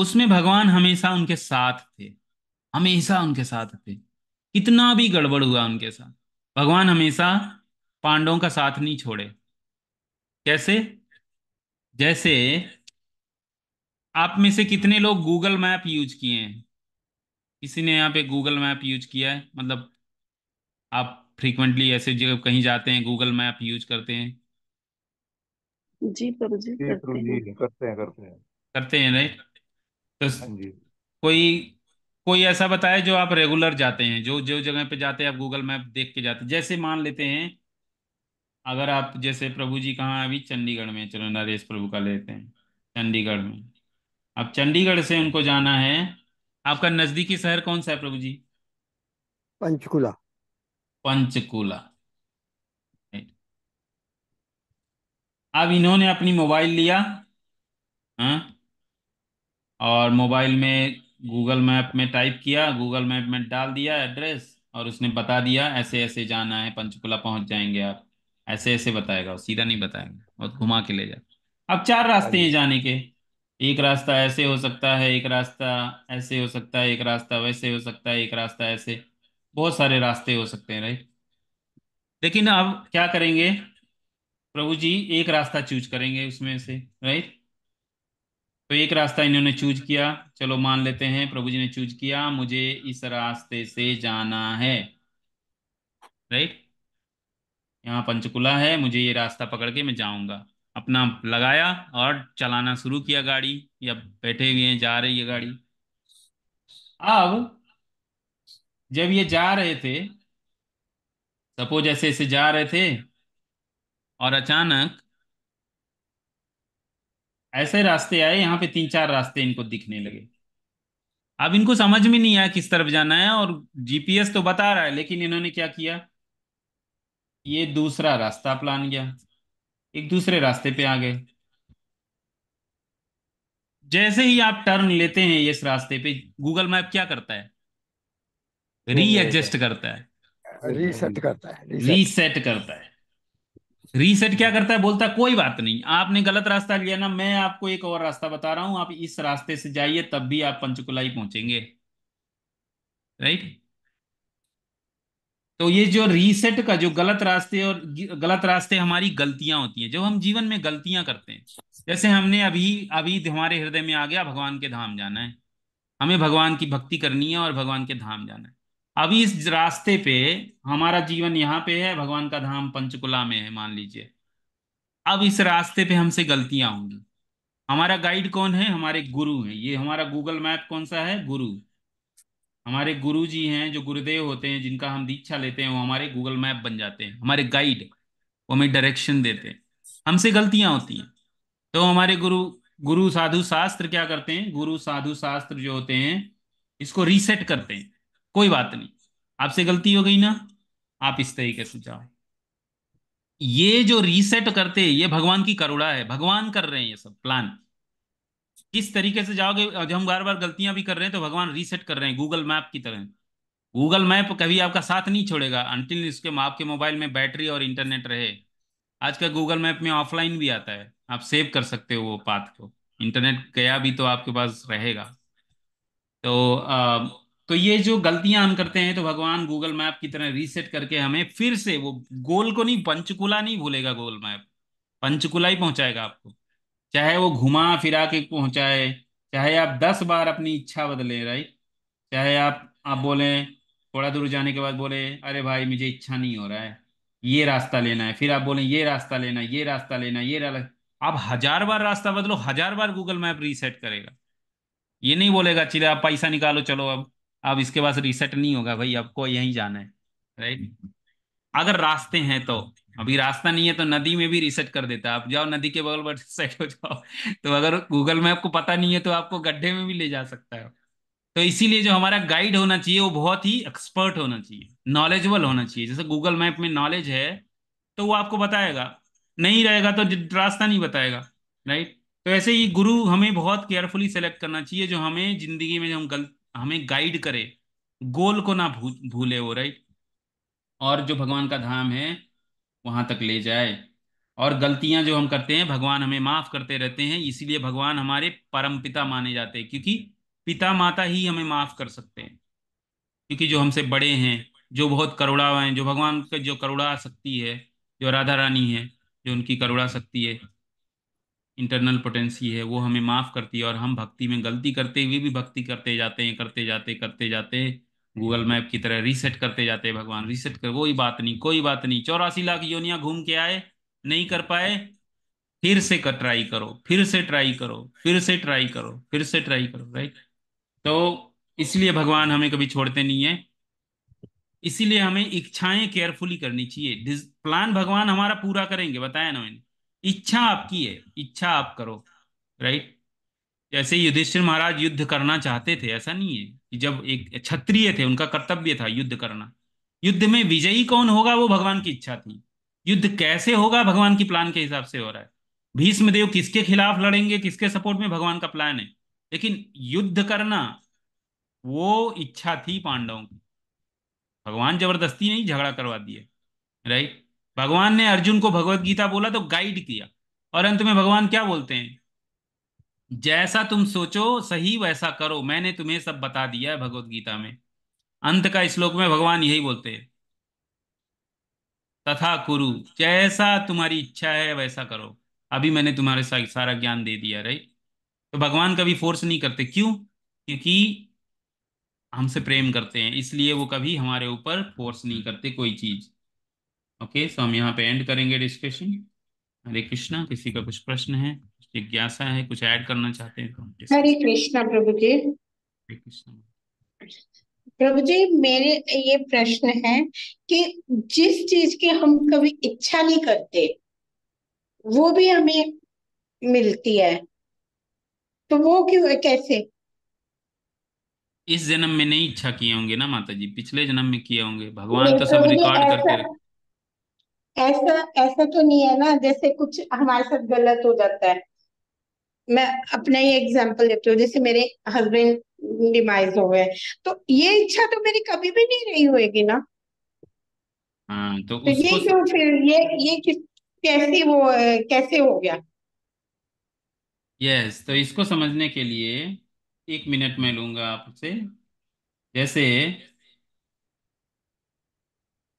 उसमें भगवान हमेशा उनके साथ थे हमेशा उनके साथ थे कितना भी गड़बड़ हुआ उनके साथ भगवान हमेशा पांडवों का साथ नहीं छोड़े कैसे जैसे आप में से कितने लोग गूगल मैप यूज किए हैं किसी ने यहाँ पे गूगल मैप यूज किया है मतलब आप फ्रीक्वेंटली ऐसे जगह कहीं जाते हैं गूगल मैप यूज करते हैं जी जी जी करते तो जी हैं करते हैं करते हैं करते हैं राइट तो हाँ जी कोई कोई ऐसा बताए जो आप रेगुलर जाते हैं जो जो जगह पे जाते हैं आप गूगल मैप देख के जाते हैं जैसे मान लेते हैं अगर आप जैसे प्रभु जी कहाँ अभी चंडीगढ़ में चलो नरेश प्रभु का लेते हैं चंडीगढ़ में अब चंडीगढ़ से उनको जाना है आपका नजदीकी शहर कौन सा है प्रभु जी पंचकुला पंचकुला अब इन्होंने अपनी मोबाइल लिया हाँ और मोबाइल में गूगल मैप में टाइप किया गूगल मैप में डाल दिया एड्रेस और उसने बता दिया ऐसे ऐसे जाना है पंचकुला पहुंच जाएंगे आप ऐसे ऐसे बताएगा सीधा नहीं बताएगा और घुमा के ले जाए अब चार रास्ते हैं हाँ जाने के एक रास्ता ऐसे हो सकता है एक रास्ता ऐसे हो सकता है एक रास्ता वैसे हो सकता है एक रास्ता ऐसे बहुत सारे रास्ते हो सकते हैं राइट लेकिन अब क्या करेंगे प्रभु जी एक रास्ता चूज करेंगे उसमें से राइट तो एक रास्ता इन्होंने चूज किया चलो मान लेते हैं प्रभु जी ने चूज किया मुझे इस रास्ते से जाना है राइट यहाँ पंचकुला है मुझे ये रास्ता पकड़ के मैं जाऊंगा अपना लगाया और चलाना शुरू किया गाड़ी या बैठे हुए हैं जा रही है गाड़ी अब जब ये जा रहे थे सपोज ऐसे ऐसे जा रहे थे और अचानक ऐसे रास्ते आए यहाँ पे तीन चार रास्ते इनको दिखने लगे अब इनको समझ में नहीं आया किस तरफ जाना है और जीपीएस तो बता रहा है लेकिन इन्होंने क्या किया ये दूसरा रास्ता प्लान गया एक दूसरे रास्ते पे आ गए जैसे ही आप टर्न लेते हैं इस रास्ते पे गूगल मैप क्या करता है रीएडजस्ट करता है रीसेट करता है रीसेट करता है रीसेट क्या करता है बोलता है कोई बात नहीं आपने गलत रास्ता लिया ना मैं आपको एक और रास्ता बता रहा हूं आप इस रास्ते से जाइए तब भी आप पंचकुलाई पहुंचेंगे राइट तो ये जो रीसेट का जो गलत रास्ते और गलत रास्ते हमारी गलतियां होती हैं जो हम जीवन में गलतियां करते हैं जैसे हमने अभी अभी हमारे हृदय में आ गया भगवान के धाम जाना है हमें भगवान की भक्ति करनी है और भगवान के धाम जाना है अभी इस रास्ते पे हमारा जीवन यहाँ पे है भगवान का धाम पंचकुला में है मान लीजिए अब इस रास्ते पे हमसे गलतियां होंगी हमारा गाइड कौन है हमारे गुरु है ये हमारा गूगल मैप कौन सा है गुरु हमारे गुरु जी हैं जो गुरुदेव होते हैं जिनका हम दीक्षा लेते हैं वो हमारे गूगल मैप बन जाते हैं हमारे गाइड वो हमें डायरेक्शन देते हैं हमसे गलतियां होती हैं तो हमारे गुरु गुरु साधु शास्त्र क्या करते हैं गुरु साधु शास्त्र जो होते हैं इसको रीसेट करते हैं कोई बात नहीं आपसे गलती हो गई ना आप इस तरीके से जाओ ये जो रीसेट करते हैं ये भगवान की करुणा है भगवान कर रहे हैं ये सब प्लान किस तरीके से जाओगे हम बार बार गलतियां भी कर रहे हैं तो भगवान रीसेट कर रहे हैं गूगल मैप की तरह गूगल मैप कभी आपका साथ नहीं छोड़ेगा अंटिल इसके आपके मोबाइल में बैटरी और इंटरनेट रहे आज का गूगल मैप में ऑफलाइन भी आता है आप सेव कर सकते हो वो पाथ को इंटरनेट गया भी तो आपके पास रहेगा तो आ, तो ये जो गलतियां हम करते हैं तो भगवान गूगल मैप की तरह रीसेट करके हमें फिर से वो गोल को नहीं पंचकुला नहीं भूलेगा गूगल मैप पंचकुला ही पहुंचाएगा आपको चाहे वो घुमा फिरा के पहुंचाए चाहे आप दस बार अपनी इच्छा बदले राइट चाहे आप आप बोले थोड़ा दूर जाने के बाद बोले अरे भाई मुझे इच्छा नहीं हो रहा है ये रास्ता लेना है फिर आप बोले ये रास्ता लेना ये रास्ता लेना ये रास्ता आप हजार बार रास्ता बदलो हजार बार गूगल मैप रीसेट करेगा ये नहीं बोलेगा चले आप पैसा निकालो चलो अब अब इसके पास रीसेट नहीं होगा भाई आपको यहीं जाना है राइट हम्म। अगर रास्ते हैं तो अभी रास्ता नहीं है तो नदी में भी रिसर्च कर देता है आप जाओ नदी के बगल पर सेट (laughs) हो जाओ तो अगर गूगल मैप को पता नहीं है तो आपको गड्ढे में भी ले जा सकता है तो इसीलिए जो हमारा गाइड होना चाहिए वो बहुत ही एक्सपर्ट होना चाहिए नॉलेजेबल होना चाहिए जैसे गूगल मैप में नॉलेज है तो वो आपको बताएगा नहीं रहेगा तो रास्ता नहीं बताएगा राइट तो ऐसे ही गुरु हमें बहुत केयरफुली सेलेक्ट करना चाहिए जो हमें जिंदगी में जो हम गलत हमें गाइड करे गोल को ना भूले वो राइट और जो भगवान का धाम है वहाँ तक ले जाए और गलतियां जो हम करते हैं भगवान हमें माफ करते रहते हैं इसीलिए भगवान हमारे परम पिता माने जाते हैं क्योंकि पिता माता ही हमें माफ कर सकते हैं क्योंकि जो हमसे बड़े हैं जो बहुत करुणा हैं जो भगवान का जो करुणा शक्ति है जो राधा रानी है जो उनकी करुणा शक्ति है इंटरनल पोटेंसी है वो हमें माफ करती है और हम भक्ति में गलती करते हुए भी भक्ति करते जाते हैं करते जाते करते जाते गूगल मैप की तरह रीसेट करते जाते हैं भगवान रीसेट कर कोई बात नहीं कोई बात नहीं चौरासी लाख योनिया घूम के आए नहीं कर पाए फिर से कर ट्राई करो फिर से ट्राई करो फिर से ट्राई करो फिर से ट्राई करो राइट तो इसलिए भगवान हमें कभी छोड़ते नहीं है इसीलिए हमें इच्छाएं केयरफुली करनी चाहिए प्लान भगवान हमारा पूरा करेंगे बताया ना मैंने इच्छा आपकी है इच्छा आप करो राइट जैसे युधिष्ठिर महाराज युद्ध करना चाहते थे ऐसा नहीं है कि जब एक क्षत्रिय थे उनका कर्तव्य था युद्ध करना युद्ध में विजयी कौन होगा वो भगवान की इच्छा थी युद्ध कैसे होगा भगवान की प्लान के हिसाब से हो रहा है भीष्म देव किसके खिलाफ लड़ेंगे किसके सपोर्ट में भगवान का प्लान है लेकिन युद्ध करना वो इच्छा थी पांडवों की भगवान जबरदस्ती नहीं झगड़ा करवा दिया राइट भगवान ने अर्जुन को भगवत गीता बोला तो गाइड किया और अंत में भगवान क्या बोलते हैं जैसा तुम सोचो सही वैसा करो मैंने तुम्हें सब बता दिया है भगवत गीता में अंत का श्लोक में भगवान यही बोलते हैं तथा कुरु जैसा तुम्हारी इच्छा है वैसा करो अभी मैंने तुम्हारे साथ सारा ज्ञान दे दिया राइट तो भगवान कभी फोर्स नहीं करते क्यों क्योंकि हमसे प्रेम करते हैं इसलिए वो कभी हमारे ऊपर फोर्स नहीं करते कोई चीज ओके सो तो हम यहाँ पे एंड करेंगे डिस्कशन हरे कृष्णा किसी का कुछ प्रश्न है जिज्ञासा है कुछ ऐड करना चाहते हैं तो हरे कृष्णा प्रभु जी कृष्ण कृष्णा प्रभु जी मेरे ये प्रश्न है कि जिस चीज की हम कभी इच्छा नहीं करते वो भी हमें मिलती है तो वो क्यों है कैसे इस जन्म में नहीं इच्छा किए होंगे ना माता जी पिछले जन्म में किए होंगे भगवान तो, तो सब रिकॉर्ड करते हैं ऐसा ऐसा तो नहीं है ना जैसे कुछ हमारे साथ गलत हो जाता है मैं अपना ही एग्जाम्पल देती हूँ जैसे मेरे हस्बैंड डिमाइज हो गए तो ये इच्छा तो मेरी कभी भी नहीं रही होगी ना हाँ तो, तो ये क्यों फिर ये ये किस कैसे वो कैसे हो गया यस तो इसको समझने के लिए एक मिनट में लूंगा आपसे जैसे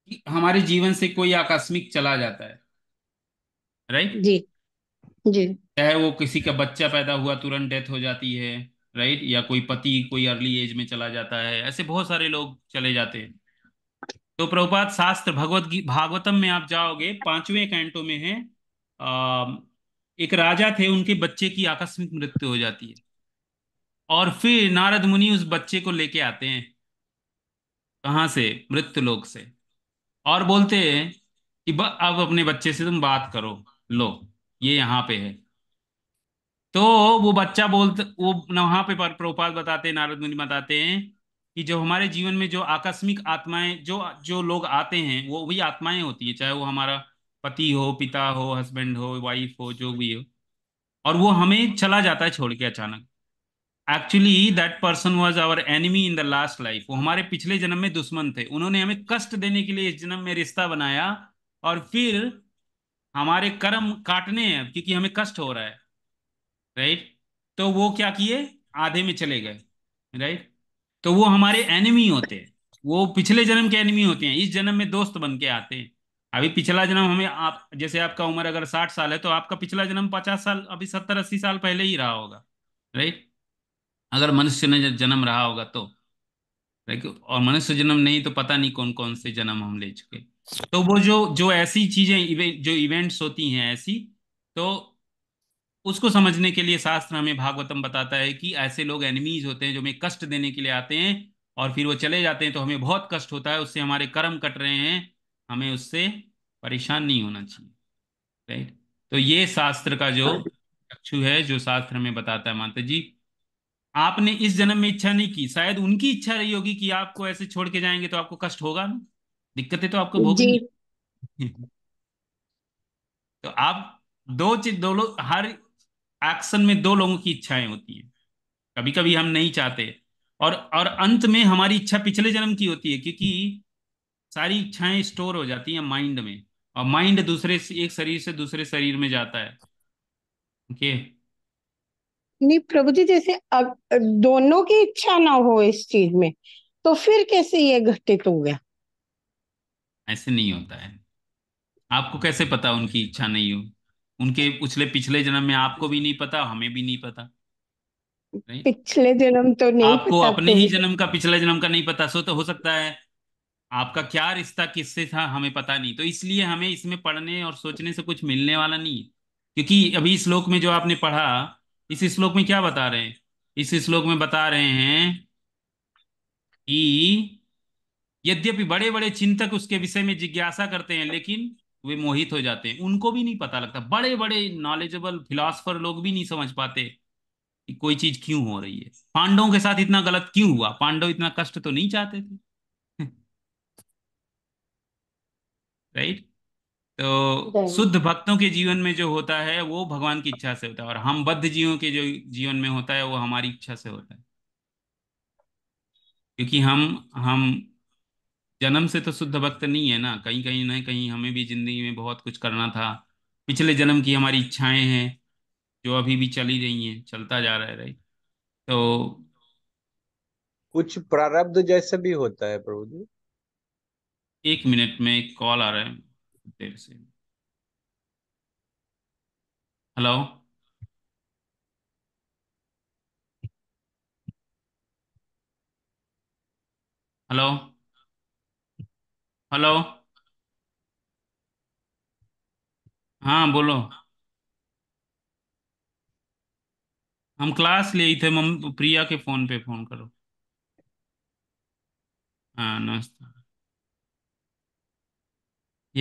कि हमारे जीवन से कोई आकस्मिक चला जाता है राइट जी जी चाहे वो किसी का बच्चा पैदा हुआ तुरंत डेथ हो जाती है राइट या कोई पति कोई अर्ली एज में चला जाता है ऐसे बहुत सारे लोग चले जाते हैं तो प्रभुपात शास्त्र भगवत भागवतम में आप जाओगे पांचवें कैंटो में है आ, एक राजा थे उनके बच्चे की आकस्मिक मृत्यु हो जाती है और फिर नारद मुनि उस बच्चे को लेके आते हैं कहाँ से मृत्यु लोक से और बोलते हैं कि अब अपने बच्चे से तुम बात करो लो ये यहाँ पे है तो वो बच्चा बोलते वो वहां पे प्रोपाल बताते हैं नारद मुनि बताते हैं कि जो हमारे जीवन में जो आकस्मिक आत्माएं जो जो लोग आते हैं वो वही आत्माएं होती है चाहे वो हमारा पति हो पिता हो हस्बैंड हो वाइफ हो जो भी हो और वो हमें चला जाता है छोड़ के अचानक actually that person was our enemy in the last life वो हमारे पिछले जन्म में दुश्मन थे उन्होंने हमें कष्ट देने के लिए इस जन्म में रिश्ता बनाया और फिर हमारे कर्म काटने हैं क्योंकि हमें कष्ट हो रहा है राइट तो वो क्या किए आधे में चले गए राइट तो वो हमारे एनिमी होते हैं वो पिछले जन्म के एनिमी होते हैं इस जन्म में दोस्त बन के आते हैं अभी पिछला जन्म हमें आप जैसे आपका उम्र अगर साठ साल है तो आपका पिछला जन्म पचास साल अभी सत्तर अस्सी साल पहले ही रहा होगा राइट अगर मनुष्य ने जन्म रहा होगा तो और मनुष्य जन्म नहीं तो पता नहीं कौन कौन से जन्म हम ले चुके तो वो जो जो ऐसी चीजें जो इवेंट्स होती हैं ऐसी तो उसको समझने के लिए शास्त्र हमें भागवतम बताता है कि ऐसे लोग एनिमीज होते हैं जो हमें कष्ट देने के लिए आते हैं और फिर वो चले जाते हैं तो हमें बहुत कष्ट होता है उससे हमारे कर्म कट रहे हैं हमें उससे परेशान नहीं होना चाहिए राइट तो ये शास्त्र का जो हाँ चक्षु है जो शास्त्र हमें बताता है माता जी आपने इस जन्म में इच्छा नहीं की शायद उनकी इच्छा रही होगी कि आपको ऐसे छोड़ के जाएंगे तो आपको कष्ट होगा ना दिक्कतें तो आपको भोगेंगी (laughs) तो आप दो चीज दो लोग हर एक्शन में दो लोगों की इच्छाएं होती हैं कभी कभी हम नहीं चाहते और और अंत में हमारी इच्छा पिछले जन्म की होती है क्योंकि सारी इच्छाएं स्टोर हो जाती हैं माइंड में और माइंड दूसरे एक शरीर से दूसरे शरीर में जाता है ओके okay? नहीं प्रभु जी जैसे अब दोनों की इच्छा ना हो इस चीज में तो फिर कैसे ये घटित हो गया ऐसे नहीं होता है आपको कैसे पता उनकी इच्छा नहीं हो उनके पिछले पिछले जन्म में आपको भी नहीं पता हमें भी नहीं पता नहीं? पिछले जन्म तो नहीं आपको पता अपने ही जन्म का पिछले जन्म का नहीं पता सो तो हो सकता है आपका क्या रिश्ता किससे था हमें पता नहीं तो इसलिए हमें इसमें पढ़ने और सोचने से कुछ मिलने वाला नहीं क्योंकि अभी श्लोक में जो आपने पढ़ा इस श्लोक में क्या बता रहे हैं इस श्लोक में बता रहे हैं कि यद्यपि बड़े बड़े चिंतक उसके विषय में जिज्ञासा करते हैं लेकिन वे मोहित हो जाते हैं उनको भी नहीं पता लगता बड़े बड़े नॉलेजेबल फिलोसफर लोग भी नहीं समझ पाते कि कोई चीज क्यों हो रही है पांडवों के साथ इतना गलत क्यों हुआ पांडव इतना कष्ट तो नहीं चाहते थे राइट (laughs) right? तो शुद्ध भक्तों के जीवन में जो होता है वो भगवान की इच्छा से होता है और हम बद्ध जीवों के जो जीवन में होता है वो हमारी इच्छा से होता है क्योंकि हम हम जन्म से तो शुद्ध भक्त नहीं है ना कहीं कहीं ना कहीं हमें भी जिंदगी में बहुत कुछ करना था पिछले जन्म की हमारी इच्छाएं हैं जो अभी भी चली रही हैं चलता जा रहा है तो कुछ प्रारब्ध जैसे भी होता है प्रभु जी एक मिनट में एक कॉल आ रहा है data set. Hello? Hello? Hello हाँ बोलो हम क्लास ले थे मम प्रिया के फोन पे फोन करो हाँ नमस्ते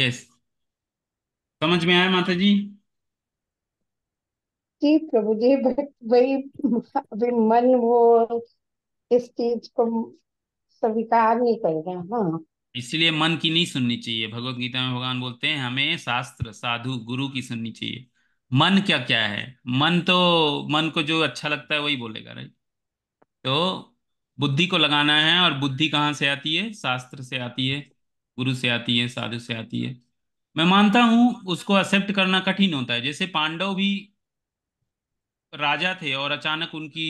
यस समझ में आया माता जी जी प्रभु जी वही अभी मन वो इस चीज को स्वीकार नहीं कर हाँ इसलिए मन की नहीं सुननी चाहिए भगवत गीता में भगवान बोलते हैं हमें शास्त्र साधु गुरु की सुननी चाहिए मन क्या क्या है मन तो मन को जो अच्छा लगता है वही बोलेगा राइट तो बुद्धि को लगाना है और बुद्धि कहाँ से आती है शास्त्र से आती है गुरु से आती है साधु से आती है मैं मानता हूं उसको एक्सेप्ट करना कठिन होता है जैसे पांडव भी राजा थे और अचानक उनकी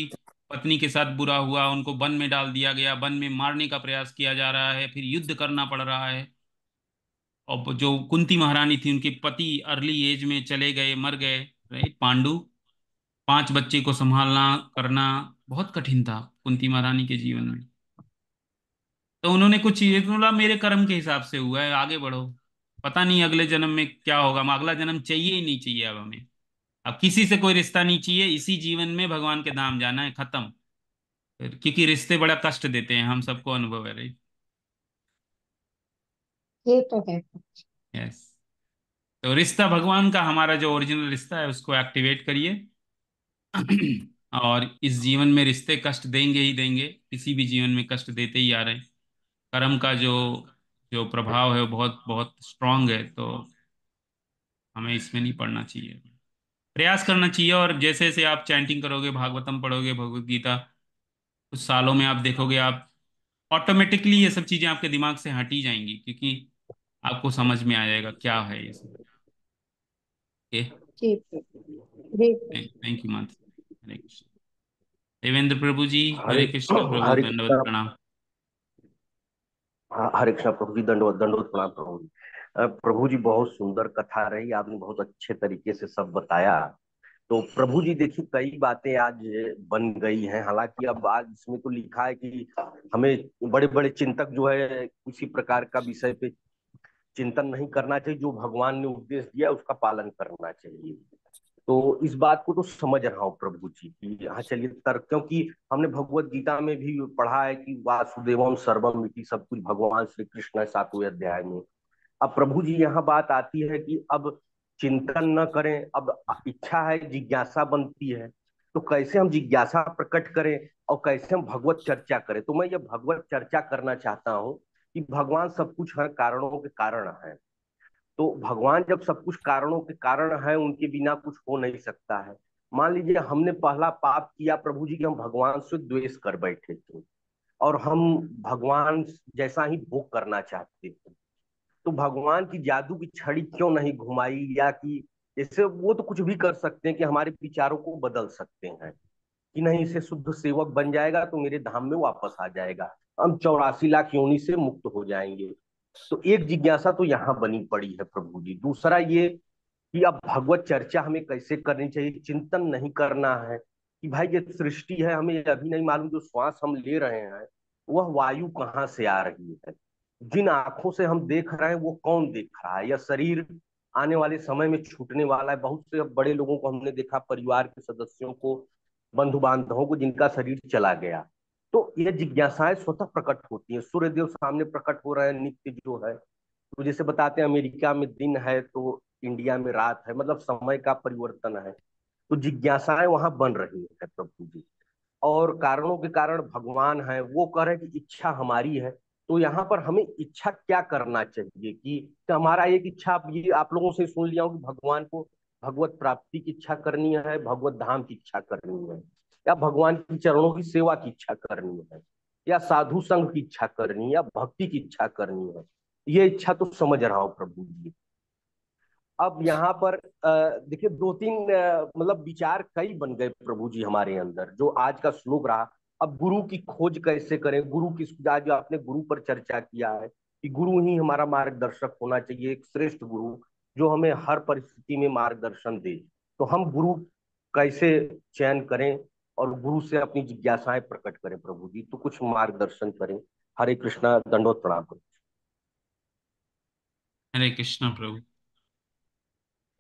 पत्नी के साथ बुरा हुआ उनको वन में डाल दिया गया वन में मारने का प्रयास किया जा रहा है फिर युद्ध करना पड़ रहा है और जो कुंती महारानी थी उनके पति अर्ली एज में चले गए मर गए राइट पांडु पांच बच्चे को संभालना करना बहुत कठिन था कुंती महारानी के जीवन में तो उन्होंने कुछ ये बोला मतलब मेरे कर्म के हिसाब से हुआ है आगे बढ़ो पता नहीं अगले जन्म में क्या होगा हम अगला जन्म चाहिए ही नहीं चाहिए अब हमें अब किसी से कोई रिश्ता नहीं चाहिए इसी जीवन में भगवान के धाम जाना है खत्म क्योंकि रिश्ते बड़ा कष्ट देते हैं हम सबको अनुभव है राइट ये तो है यस तो रिश्ता भगवान का हमारा जो ओरिजिनल रिश्ता है उसको एक्टिवेट करिए और इस जीवन में रिश्ते कष्ट देंगे ही देंगे किसी भी जीवन में कष्ट देते ही आ रहे हैं कर्म का जो जो प्रभाव है वो बहुत बहुत स्ट्रांग है तो हमें इसमें नहीं पढ़ना चाहिए प्रयास करना चाहिए और जैसे जैसे आप चैंटिंग करोगे भागवतम पढ़ोगे भगवत गीता कुछ सालों में आप देखोगे आप ऑटोमेटिकली ये सब चीज़ें आपके दिमाग से हटी जाएंगी क्योंकि आपको समझ में आ जाएगा क्या है ये सब थैंक यू माता हरे कृष्ण देवेंद्र प्रभु जी हरे कृष्ण प्रभु धन्यवाद प्रणाम हाँ, हरे कृष्णा प्रभु जी दंडवत दंडवत प्रणाम प्रभु जी प्रभु जी बहुत सुंदर कथा रही आपने बहुत अच्छे तरीके से सब बताया तो प्रभु जी देखिए कई बातें आज बन गई हैं हालांकि अब आज इसमें तो लिखा है कि हमें बड़े बड़े चिंतक जो है किसी प्रकार का विषय पे चिंतन नहीं करना चाहिए जो भगवान ने उपदेश दिया उसका पालन करना चाहिए तो इस बात को तो समझ रहा हूँ प्रभु जी की हाँ चलिए तर्क क्योंकि हमने भगवत गीता में भी पढ़ा है कि वासुदेवम सर्वम सब कुछ भगवान श्री कृष्ण है सातवें अध्याय में अब प्रभु जी यहाँ बात आती है कि अब चिंतन न करें अब इच्छा है जिज्ञासा बनती है तो कैसे हम जिज्ञासा प्रकट करें और कैसे हम भगवत चर्चा करें तो मैं ये भगवत चर्चा करना चाहता हूँ कि भगवान सब कुछ है कारणों के कारण है तो भगवान जब सब कुछ कारणों के कारण है उनके बिना कुछ हो नहीं सकता है मान लीजिए हमने पहला पाप किया प्रभु जी कि हम भगवान से द्वेष कर बैठे थे और हम भगवान जैसा ही भोग करना चाहते थे तो भगवान की जादू की छड़ी क्यों नहीं घुमाई या कि इससे वो तो कुछ भी कर सकते हैं कि हमारे विचारों को बदल सकते हैं कि नहीं इसे शुद्ध सेवक बन जाएगा तो मेरे धाम में वापस आ जाएगा हम चौरासी लाख योनि से मुक्त हो जाएंगे तो एक जिज्ञासा तो यहाँ बनी पड़ी है प्रभु जी दूसरा ये कि अब भगवत चर्चा हमें कैसे करनी चाहिए चिंतन नहीं करना है कि भाई ये सृष्टि है हमें अभी नहीं मालूम जो श्वास हम ले रहे हैं वह वायु कहाँ से आ रही है जिन आंखों से हम देख रहे हैं वो कौन देख रहा है या शरीर आने वाले समय में छूटने वाला है बहुत से बड़े लोगों को हमने देखा परिवार के सदस्यों को बंधु बांधवों को जिनका शरीर चला गया तो ये जिज्ञासाएं स्वतः प्रकट होती हैं सूर्यदेव सामने प्रकट हो रहे हैं नित्य जो है तो जैसे बताते हैं अमेरिका में दिन है तो इंडिया में रात है मतलब समय का परिवर्तन है तो जिज्ञासाएं वहां बन रही है प्रभु जी और कारणों के कारण भगवान है वो कह रहे कि इच्छा हमारी है तो यहाँ पर हमें इच्छा क्या करना चाहिए कि, हमारा एक इच्छा ये आप लोगों से सुन लिया हो कि भगवान को भगवत प्राप्ति की इच्छा करनी है भगवत धाम की इच्छा करनी है या भगवान की चरणों की सेवा की इच्छा करनी है या साधु संघ की इच्छा करनी है या भक्ति की इच्छा करनी है ये इच्छा तो समझ रहा हूं प्रभु जी अब यहाँ पर देखिए दो तीन मतलब विचार कई बन गए प्रभु जी हमारे अंदर जो आज का श्लोक रहा अब गुरु की खोज कैसे करें गुरु की आज आपने गुरु पर चर्चा किया है कि गुरु ही हमारा मार्गदर्शक होना चाहिए एक श्रेष्ठ गुरु जो हमें हर परिस्थिति में मार्गदर्शन दे तो हम गुरु कैसे चयन करें और गुरु से अपनी जिज्ञासाएं प्रकट करें प्रभु जी तो कुछ मार्गदर्शन करें हरे कृष्णा दंडोत प्रणाम हरे कृष्णा प्रभु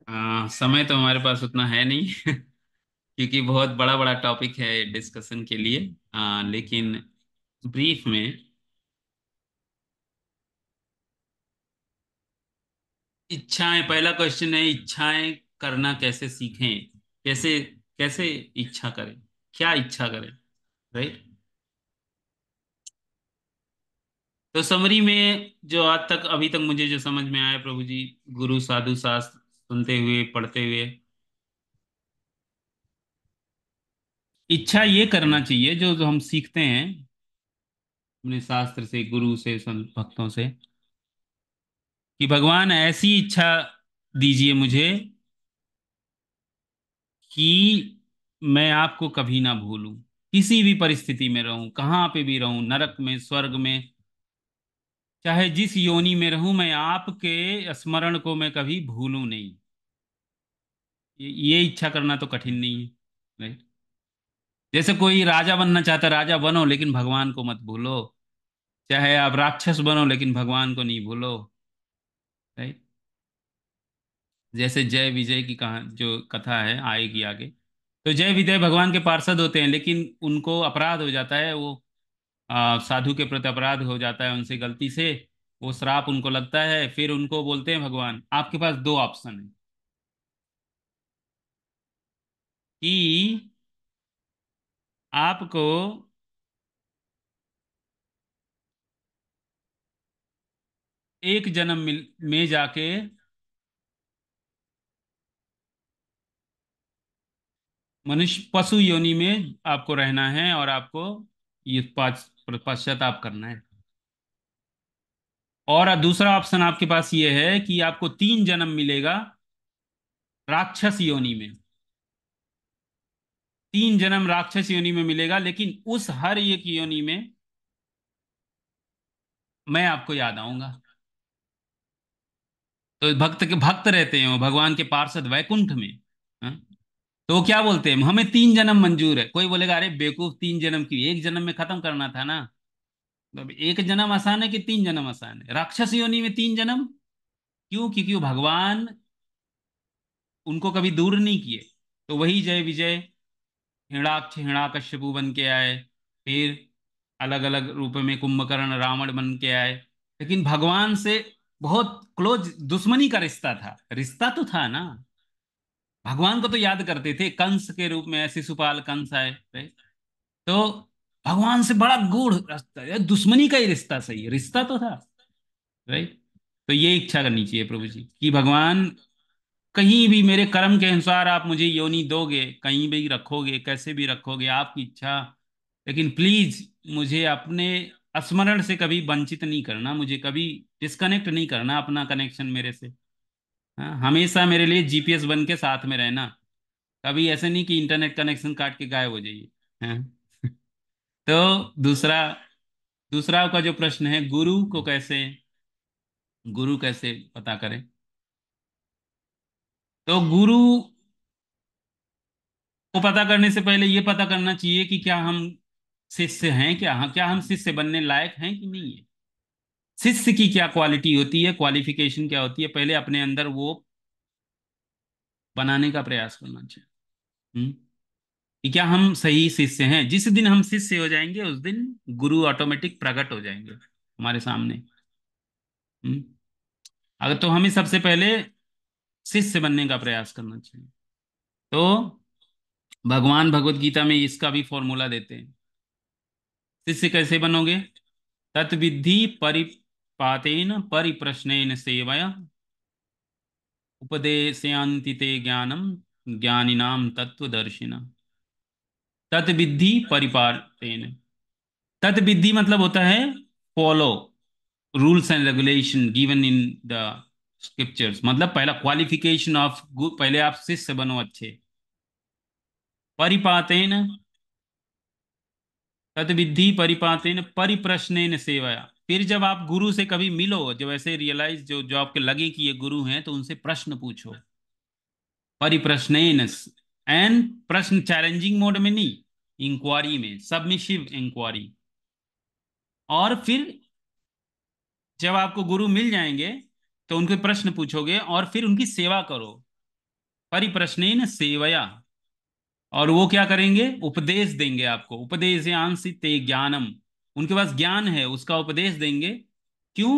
आ, समय तो हमारे पास उतना है नहीं (laughs) क्योंकि बहुत बड़ा बड़ा टॉपिक है डिस्कशन के लिए आ, लेकिन ब्रीफ में इच्छाएं पहला क्वेश्चन है इच्छाएं करना कैसे सीखें कैसे कैसे इच्छा करें क्या इच्छा करें राइट तो समरी में जो आज तक अभी तक मुझे जो समझ में आया प्रभु जी गुरु साधु शास्त्र सुनते हुए पढ़ते हुए इच्छा ये करना चाहिए जो जो हम सीखते हैं अपने शास्त्र से गुरु से संत भक्तों से कि भगवान ऐसी इच्छा दीजिए मुझे कि मैं आपको कभी ना भूलूं किसी भी परिस्थिति में रहूं कहाँ पे भी रहूं नरक में स्वर्ग में चाहे जिस योनि में रहूं मैं आपके स्मरण को मैं कभी भूलूं नहीं ये इच्छा करना तो कठिन नहीं है राइट जैसे कोई राजा बनना चाहता राजा बनो लेकिन भगवान को मत भूलो चाहे आप राक्षस बनो लेकिन भगवान को नहीं भूलो राइट जैसे जय विजय की कहा जो कथा है आएगी आगे तो जय विदय भगवान के पार्षद होते हैं लेकिन उनको अपराध हो जाता है वो आ, साधु के प्रति अपराध हो जाता है उनसे गलती से वो श्राप उनको लगता है फिर उनको बोलते हैं भगवान आपके पास दो ऑप्शन है कि आपको एक जन्म में जाके मनुष्य पशु योनि में आपको रहना है और आपको ये पाच पश्चाताप करना है और दूसरा ऑप्शन आपके पास ये है कि आपको तीन जन्म मिलेगा राक्षस योनि में तीन जन्म राक्षस योनि में मिलेगा लेकिन उस हर एक योनि में मैं आपको याद आऊंगा तो भक्त के भक्त रहते हैं भगवान के पार्षद वैकुंठ में तो वो क्या बोलते हैं हमें तीन जन्म मंजूर है कोई बोलेगा अरे बेकूफ तीन जन्म की एक जन्म में खत्म करना था ना तो अब एक जन्म आसान है कि तीन जन्म आसान है राक्षस योनि में तीन जन्म क्यों क्योंकि भगवान उनको कभी दूर नहीं किए तो वही जय विजय हिणाक्ष हिणाकश्यपु बन के आए फिर अलग अलग रूप में कुंभकर्ण रावण बन के आए लेकिन भगवान से बहुत क्लोज दुश्मनी का रिश्ता था रिश्ता तो था ना भगवान को तो याद करते थे कंस के रूप में शिशुपाल कंस आए तो भगवान से बड़ा गुड़ रास्ता दुश्मनी का ही रिश्ता सही रिश्ता तो था राइट तो ये इच्छा करनी चाहिए प्रभु जी कि भगवान कहीं भी मेरे कर्म के अनुसार आप मुझे योनि दोगे कहीं भी रखोगे कैसे भी रखोगे आपकी इच्छा लेकिन प्लीज मुझे अपने स्मरण से कभी वंचित नहीं करना मुझे कभी डिस्कनेक्ट नहीं करना अपना कनेक्शन मेरे से हाँ, हमेशा मेरे लिए जीपीएस बन के साथ में रहना कभी ऐसे नहीं कि इंटरनेट कनेक्शन काट के गायब हो जाइए हाँ। (laughs) तो दूसरा दूसरा का जो प्रश्न है गुरु को कैसे गुरु कैसे पता करें तो गुरु को पता करने से पहले ये पता करना चाहिए कि क्या हम शिष्य हैं क्या हाँ क्या हम शिष्य बनने लायक हैं कि नहीं है शिष्य की क्या क्वालिटी होती है क्वालिफिकेशन क्या होती है पहले अपने अंदर वो बनाने का प्रयास करना चाहिए हम्म। कि क्या हम सही शिष्य हैं जिस दिन हम शिष्य हो जाएंगे उस दिन गुरु ऑटोमेटिक प्रकट हो जाएंगे हमारे सामने हम्म। अगर तो हमें सबसे पहले शिष्य बनने का प्रयास करना चाहिए तो भगवान भगवत गीता में इसका भी फॉर्मूला देते हैं शिष्य कैसे बनोगे तत्विधि परि पातेन परिप्रश्न सेवया उपदेशयांति ते ज्ञान ज्ञानीना तत्वदर्शिना तत्विद्धि परिपातेन तत्विद्धि मतलब होता है follow rules and regulation given in the scriptures मतलब पहला क्वालिफिकेशन ऑफ पहले आप शिष्य बनो अच्छे परिपातेन तत्विद्धि परिपातेन परिप्रश्न सेवाया फिर जब आप गुरु से कभी मिलो जब ऐसे रियलाइज जो जो आपके लगे कि ये गुरु हैं तो उनसे प्रश्न पूछो परिप्रश्न एंड प्रश्न चैलेंजिंग मोड में नहीं इंक्वायरी में सबमिशिव इंक्वायरी और फिर जब आपको गुरु मिल जाएंगे तो उनके प्रश्न पूछोगे और फिर उनकी सेवा करो परिप्रश्न सेवया और वो क्या करेंगे उपदेश देंगे आपको उपदेश आंसित ज्ञानम उनके पास ज्ञान है उसका उपदेश देंगे क्यों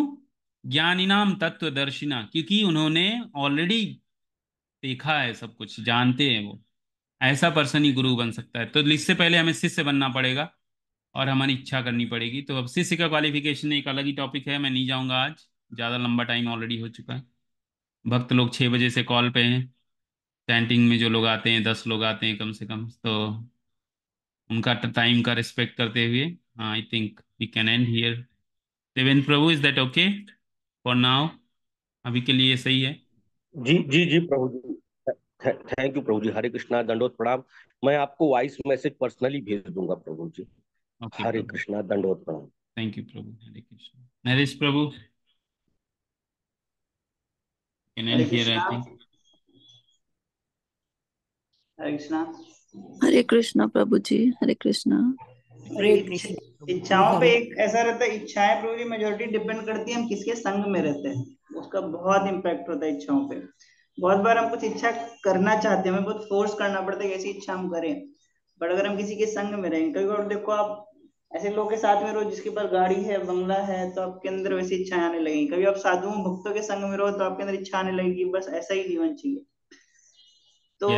ज्ञानी नाम तत्व दर्शिना क्योंकि उन्होंने ऑलरेडी देखा है सब कुछ जानते हैं वो ऐसा पर्सन ही गुरु बन सकता है तो इससे पहले हमें शिष्य बनना पड़ेगा और हमारी इच्छा करनी पड़ेगी तो अब शिष्य का क्वालिफिकेशन एक अलग ही टॉपिक है मैं नहीं जाऊंगा आज ज़्यादा लंबा टाइम ऑलरेडी हो चुका है भक्त लोग छः बजे से कॉल पे हैं चैंटिंग में जो लोग आते हैं दस लोग आते हैं कम से कम तो उनका टाइम का रिस्पेक्ट करते हुए I think we can end here. Deven Prabhu, is that okay for now? अभी के लिए सही है जी जी जी प्रभु जी थैंक यू प्रभु जी हरे कृष्णा दंडोत प्रणाम मैं आपको वॉइस मैसेज पर्सनली भेज दूंगा प्रभु जी okay, हरे कृष्णा दंडोत प्रणाम thank you Prabhu Hare Krishna Naresh Prabhu can I hear I think Hare Krishna Hare Krishna Prabhu ji Hare Krishna इच्छाओं पे एक ऐसा रहता है इच्छाएं पूरी मेजोरिटी डिपेंड करती है हम किसके संग में रहते हैं उसका बहुत इम्पैक्ट होता है इच्छाओं पे बहुत बार हम कुछ इच्छा करना चाहते हैं हमें बहुत फोर्स करना पड़ता है ऐसी इच्छा हम करें बट अगर हम किसी के संग में रहें कई बार देखो आप ऐसे लोग के साथ में रहो जिसके पास गाड़ी है बंगला है तो आपके अंदर वैसी इच्छाएं आने लगेंगी कभी आप साधुओं भक्तों के संग में रहो तो आपके अंदर इच्छा आने लगेगी बस ऐसा ही जीवन चाहिए तो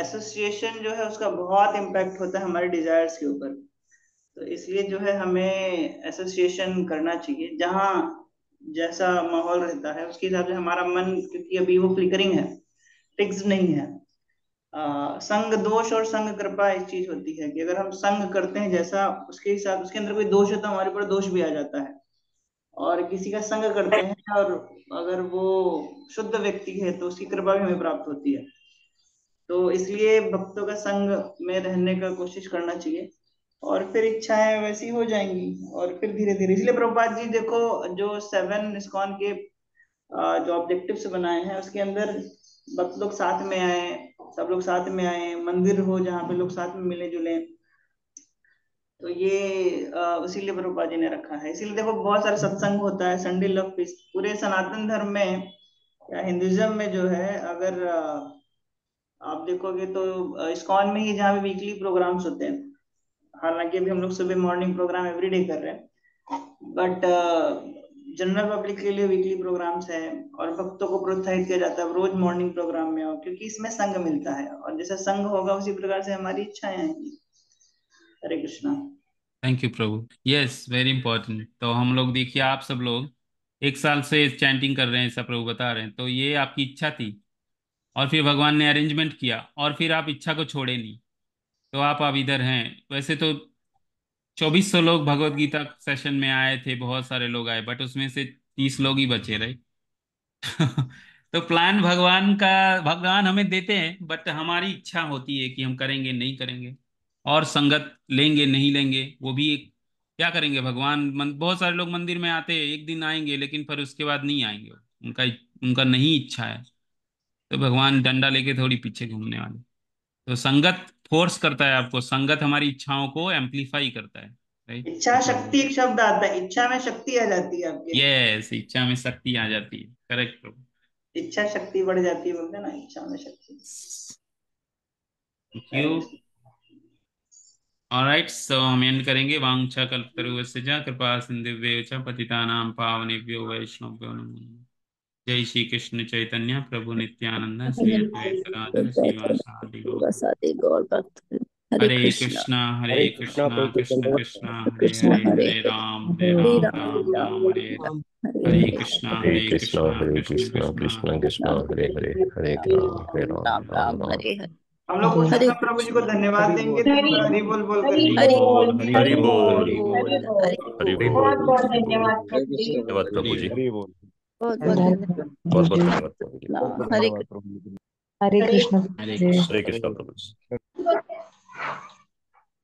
एसोसिएशन जो है उसका बहुत इम्पैक्ट होता है हमारे डिजायर्स के ऊपर तो इसलिए जो है हमें एसोसिएशन करना चाहिए जहाँ जैसा माहौल रहता है उसके हिसाब से हमारा मन क्योंकि अभी वो फ्लिकरिंग है फिक्स नहीं है संग दोष और संग कृपा एक चीज होती है कि अगर हम संग करते हैं जैसा उसके हिसाब उसके अंदर कोई दोष होता है तो हमारे ऊपर दोष भी आ जाता है और किसी का संग करते हैं और अगर वो शुद्ध व्यक्ति है तो उसकी कृपा भी हमें प्राप्त होती है तो इसलिए भक्तों का संग में रहने का कोशिश करना चाहिए और फिर इच्छाएं वैसी हो जाएंगी और फिर धीरे धीरे इसलिए प्रभुपाद जी देखो जो सेवन स्कॉन के जो ऑब्जेक्टिव बनाए हैं उसके अंदर भक्त लोग साथ में आए सब लोग साथ में आए मंदिर हो जहाँ पे लोग साथ में मिले जुले तो ये इसीलिए प्रभुपा जी ने रखा है इसीलिए देखो बहुत सारा सत्संग होता है संडे लव फीस पूरे सनातन धर्म में या हिंदुज्म में जो है अगर आप देखोगे तो इस्कॉन में ही जहाँ वीकली प्रोग्राम्स होते हैं हालांकि अभी हम लोग सुबह मॉर्निंग प्रोग्राम एवरी डे कर रहे हैं बट जनरल पब्लिक के लिए वीकली प्रोग्राम्स है और भक्तों को प्रोत्साहित किया जाता है रोज मॉर्निंग प्रोग्राम में हो क्योंकि इसमें संघ मिलता है और जैसा संघ होगा उसी प्रकार से हमारी इच्छाएं आएंगी Hare Krishna thank you Prabhu yes very important तो हम लोग देखिए आप सब लोग एक साल से चैंटिंग कर रहे हैं ऐसा प्रभु बता रहे हैं तो ये आपकी इच्छा थी और फिर भगवान ने अरेंजमेंट किया और फिर आप इच्छा को छोड़े नहीं तो आप अब इधर हैं वैसे तो चौबीस सौ लोग भगवत गीता सेशन में आए थे बहुत सारे लोग आए बट उसमें से तीस लोग ही बचे रहे (laughs) तो प्लान भगवान का भगवान हमें देते हैं बट हमारी इच्छा होती है कि हम करेंगे नहीं करेंगे और संगत लेंगे नहीं लेंगे वो भी एक क्या करेंगे भगवान मन, बहुत सारे लोग मंदिर में आते हैं एक दिन आएंगे लेकिन फिर उसके बाद नहीं आएंगे उनका उनका नहीं इच्छा है तो भगवान डंडा लेके थोड़ी पीछे घूमने वाले तो संगत फोर्स करता है आपको संगत हमारी इच्छाओं को एम्पलीफाई करता है राइट इच्छा शक्ति एक शब्द आता है इच्छा में शक्ति आ जाती है आपके यस इच्छा में शक्ति आ जाती है करेक्ट प्रभु इच्छा शक्ति बढ़ जाती है बोलते ना इच्छा में शक्ति थैंक यू ऑलराइट सो हम एंड करेंगे वांग छा कल्पतरु वस्य जा कृपा सिंधु पतिता नाम व्यो वैष्णव नमो जय श्री कृष्ण चैतन्य प्रभु नित्यानंद हरे कृष्णा हरे कृष्णा कृष्ण कृष्णा हरे हरे हरे राम हरे राम राम हरे राम हरे कृष्णा हरे कृष्णा हरे कृष्णा कृष्ण कृष्णा हरे हरे हरे राम हरे राम राम हरे हरे हम लोग प्रभु जी को धन्यवाद देंगे हरि बोल बोल हरि बोल हरि बोल हरि बोल बहुत बहुत धन्यवाद प्रभु जी हरि बोल बहुत बहुत बहुत बहुत धन्यवाद हरे कृष्ण हरे कृष्ण हरे कृष्ण